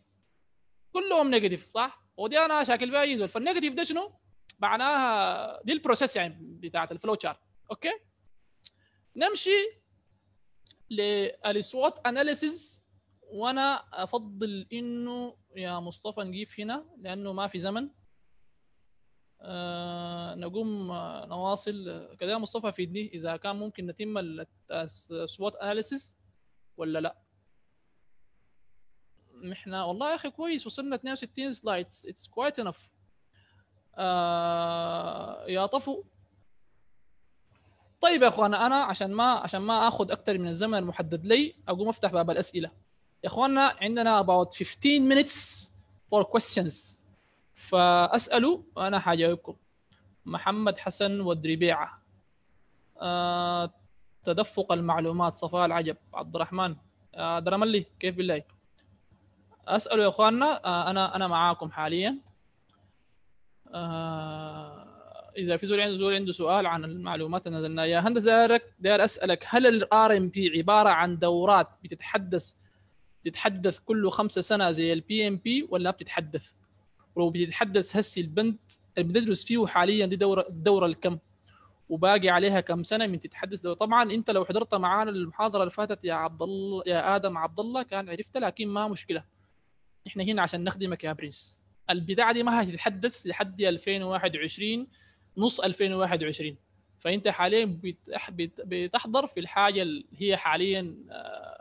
كلهم نيجاتيف صح؟ ودي انا شاكل بها يزول فالنيجاتيف ده شنو؟ معناها دي البروسيس يعني بتاعت الفلو شارت اوكي؟ نمشي للسوات اناليسيز وانا افضل انه يا مصطفى نجيب هنا لانه ما في زمن أه نقوم آه، نواصل كده مصطفى فيدني اذا كان ممكن نتم السوات اناليسيس ولا لا نحن والله يا اخي كويس وصلنا 62 سلايدز اتس كويت انف يا طفو طيب يا اخوانا انا عشان ما عشان ما اخذ اكثر من الزمن المحدد لي اقوم افتح باب الاسئله يا اخواننا عندنا about 15 minutes for questions فاسالوا وانا حجاوبكم محمد حسن ودريبيعة آه تدفق المعلومات صفاء العجب عبد الرحمن آه درملي كيف بالله اسالوا يا اخواننا آه انا انا معاكم حاليا آه، اذا في زول عنده زول عنده سؤال عن المعلومات اللي نزلناها يا هندسه دايرك داير اسالك هل الار ام بي عباره عن دورات بتتحدث بتتحدث كل خمسة سنة زي البي ام بي ولا بتتحدث ولو بتتحدث هسي البنت اللي بندرس فيه حاليا دي دورة الدورة الكم وباقي عليها كم سنة من تتحدث لو طبعا انت لو حضرت معانا المحاضرة اللي فاتت يا عبد الله يا ادم عبد الله كان عرفتها لكن ما مشكلة احنا هنا عشان نخدمك يا برنس البتاعة دي ما هتتحدث لحد 2021 نص 2021 فانت حاليا بتحضر في الحاجه اللي هي حاليا آه،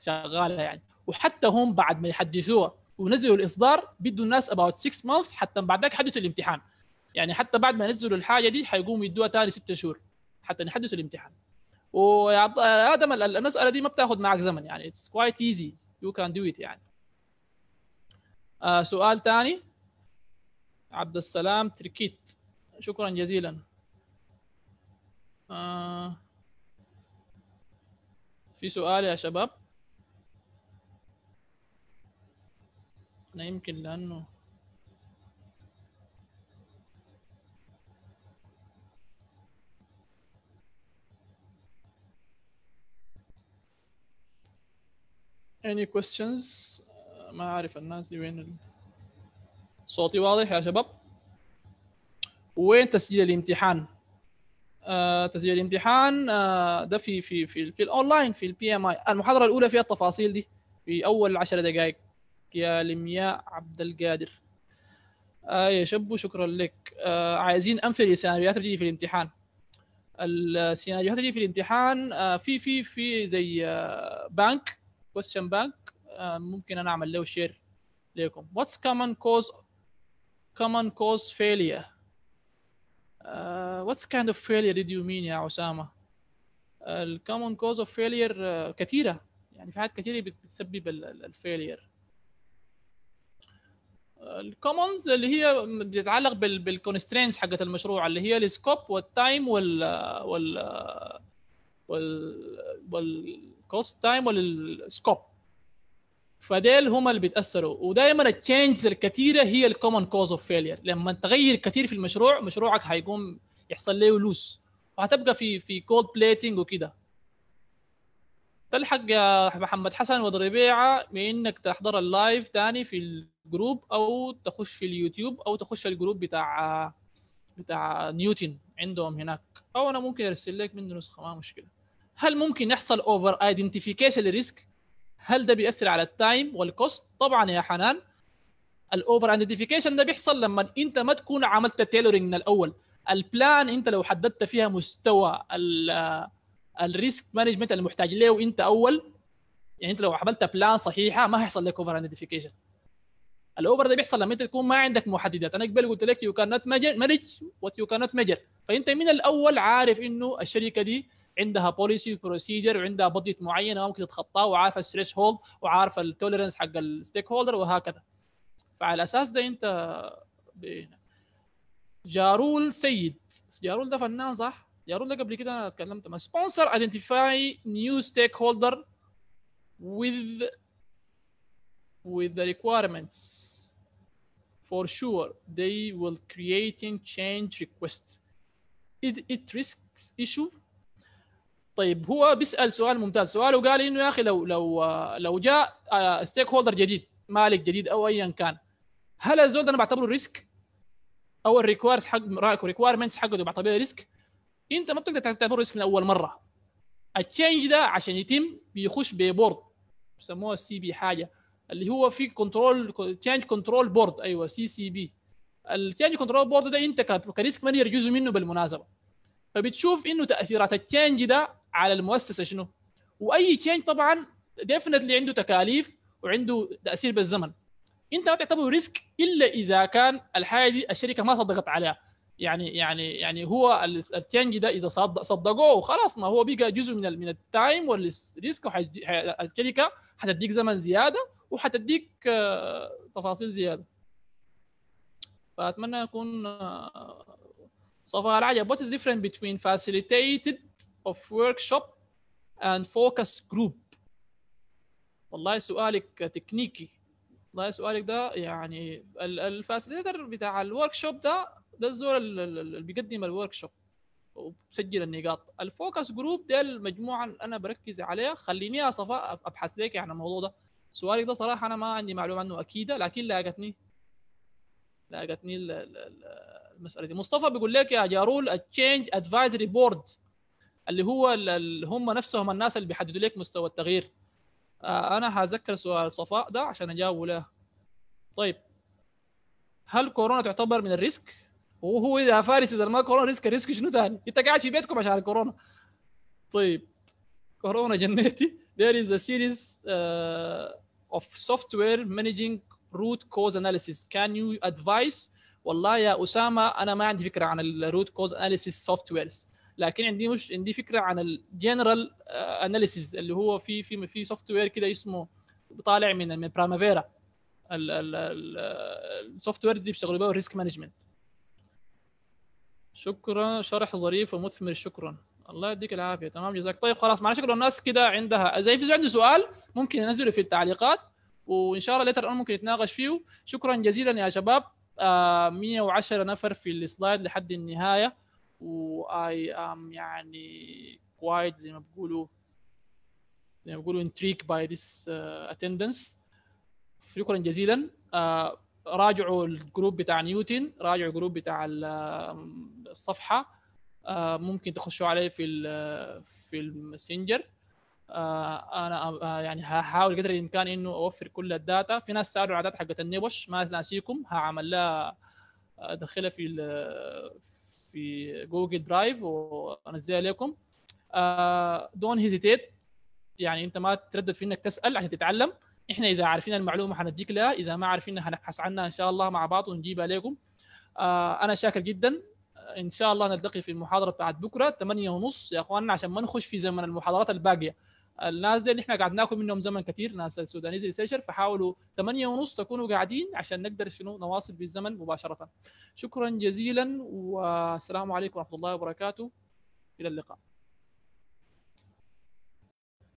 شغاله يعني وحتى هم بعد ما يحدثوها ونزلوا الاصدار بدوا الناس اباوت 6 مانث حتى بعد ذاك حدثوا الامتحان يعني حتى بعد ما ينزلوا الحاجه دي حيقوموا يدوها ثاني ست شهور حتى يحدثوا الامتحان ويا آه، ادم المساله دي ما بتاخذ معك زمن يعني اتس كوايت ايزي يو كان دو ات يعني آه سؤال ثاني عبد السلام تركيت شكرا جزيلا آه في سؤال يا شباب يمكن لانه any questions آه، ما اعرف الناس دي وين ال... صوتي واضح يا شباب وين تسجيل الامتحان آه، تسجيل الامتحان آه، ده في في في في الاونلاين في البي ام اي المحاضره الاولى فيها التفاصيل دي في اول 10 دقائق يا لمياء عبد القادر آه يا شبو شكرا لك آه عايزين امثله لسيناريوهات اللي في الامتحان السيناريوهات اللي في الامتحان آه في في في زي آه بانك كويستشن بانك آه ممكن انا اعمل له شير لكم واتس common cause common cause failure واتس كايند اوف فيلير did you mean يا اسامه الكومن كوز اوف فيلير كثيره يعني في حاجات كثيره بتسبب الفيلير الكومنز اللي هي بتتعلق بالكونسترينز حقت المشروع اللي هي السكوب والتايم وال وال وال والكوست تايم والسكوب فديل هم اللي بيتاثروا ودائما التشينجز الكثيره هي الكومن كوز اوف فيلير لما تغير كثير في المشروع مشروعك هيقوم يحصل له لوس وهتبقى في في كولد بليتنج وكده تلحق يا محمد حسن وضريبيعة بانك تحضر اللايف تاني في الجروب او تخش في اليوتيوب او تخش الجروب بتاع بتاع نيوتن عندهم هناك او انا ممكن ارسل لك منه نسخه ما مشكله هل ممكن يحصل اوفر ايدنتيفيكيشن ريسك هل ده بيأثر على التايم والكوست طبعا يا حنان الاوفر ايدنتيفيكيشن ده بيحصل لما انت ما تكون عملت تيلورنج من الاول البلان انت لو حددت فيها مستوى الريسك مانجمنت اللي محتاج له وانت اول يعني انت لو عملت بلان صحيحه ما هيحصل لك اوفر ايدنتيفيكيشن الاوفر ده بيحصل لما انت تكون ما عندك محددات انا قبل قلت لك يو كان نوت مانج وات يو كان ميجر فانت من الاول عارف انه الشركه دي عندها بوليسي وبروسيجر وعندها بادجت معينه ممكن تتخطاها وعارف الثريش هولد وعارف التوليرنس حق الستيك هولدر وهكذا فعلى الاساس ده انت بينا. جارول سيد جارول ده فنان صح؟ يا رول قبل كده انا اتكلمت مع سبونسر identify new stakeholder with with the requirements for sure they will creating change request it, it risks issue طيب هو بيسال سؤال ممتاز سؤاله قال انه يا اخي لو لو لو جاء ستيك آه، هولدر جديد مالك جديد او ايا كان هل الزول ده انا بعتبره ريسك او الريكوايرز حق ريكوايرمنتس حقه بعتبره ريسك انت ما بتقدر تعتبره ريسك من اول مره التشينج ده عشان يتم بيخش ببورد بيسموها سي بي حاجه اللي هو في كنترول تشينج كنترول بورد ايوه سي سي بي التشينج كنترول بورد ده انت كريسك مانجر جزء منه بالمناسبه فبتشوف انه تاثيرات التشينج ده على المؤسسه شنو واي تشينج طبعا ديفنتلي عنده تكاليف وعنده تاثير بالزمن انت ما تعتبره ريسك الا اذا كان الحاجه دي الشركه ما صدقت عليها يعني يعني يعني هو التشنج ده اذا صدقوه خلاص ما هو بقى جزء من من التايم والريسك الشركه حتديك زمن زياده وحتديك آه، تفاصيل زياده فاتمنى يكون آه، صفاء العجب what is different between facilitated of workshop and focus group والله سؤالك تكنيكي والله سؤالك ده يعني الفاسيليتر بتاع الورك شوب ده ده الزول اللي بيقدم الورك شوب وبسجل النقاط الفوكس جروب ده المجموعه اللي انا بركز عليها خليني صفاء ابحث لك عن الموضوع ده سؤالك ده صراحه انا ما عندي معلومه عنه اكيده لكن لاقتني لاقتني المساله دي مصطفى بيقول لك يا جارول التشينج ادفايزري بورد اللي هو اللي هم نفسهم الناس اللي بيحددوا لك مستوى التغيير آه، انا هذكر سؤال صفاء ده عشان اجاوبه له طيب هل كورونا تعتبر من الريسك وهو اذا فارس اذا ما كورونا ريسك ريسك شنو ثاني؟ انت قاعد في بيتكم عشان الكورونا. طيب كورونا جنيتي there is a series uh, of software managing root cause analysis can you advise والله يا اسامه انا ما عندي فكره عن الروت كوز اناليسيس سوفت ويرز لكن عندي مش عندي فكره عن الجنرال اناليسيس uh, اللي هو في في في سوفت وير كده اسمه طالع من من برامافيرا السوفت وير دي بيشتغلوا بيه الريسك مانجمنت شكرا شرح ظريف ومثمر شكرا الله يديك العافيه تمام جزاك طيب خلاص مع شكرا الناس كده عندها زي في عنده سؤال ممكن ينزله في التعليقات وان شاء الله ليتر اون ممكن نتناقش فيه شكرا جزيلا يا شباب آه 110 نفر في السلايد لحد النهايه و I am يعني كوايت زي ما بيقولوا زي ما بيقولوا انتريك by this اتندنس آه، attendance شكرا جزيلا آه راجعوا الجروب بتاع نيوتن راجعوا الجروب بتاع الصفحه آه، ممكن تخشوا عليه في في الماسنجر آه، انا آه، يعني هحاول قدر الامكان انه اوفر كل الداتا في ناس سالوا العادات حقت النبش ما ناسيكم هعمل لها ادخلها في في جوجل درايف وانزلها لكم دون هيزيتيت يعني انت ما تتردد في انك تسال عشان تتعلم احنا اذا عارفين المعلومه حنديك لها اذا ما عارفينها هنبحث عنها ان شاء الله مع بعض ونجيبها لكم آه انا شاكر جدا ان شاء الله نلتقي في المحاضره بتاعت بكره 8 ونص يا اخواننا عشان ما نخش في زمن المحاضرات الباقيه الناس دي اللي احنا قعدناكم منهم زمن كثير ناس السودانيز ريسيرشر فحاولوا 8 ونص تكونوا قاعدين عشان نقدر شنو نواصل بالزمن مباشره شكرا جزيلا والسلام عليكم ورحمه الله وبركاته الى اللقاء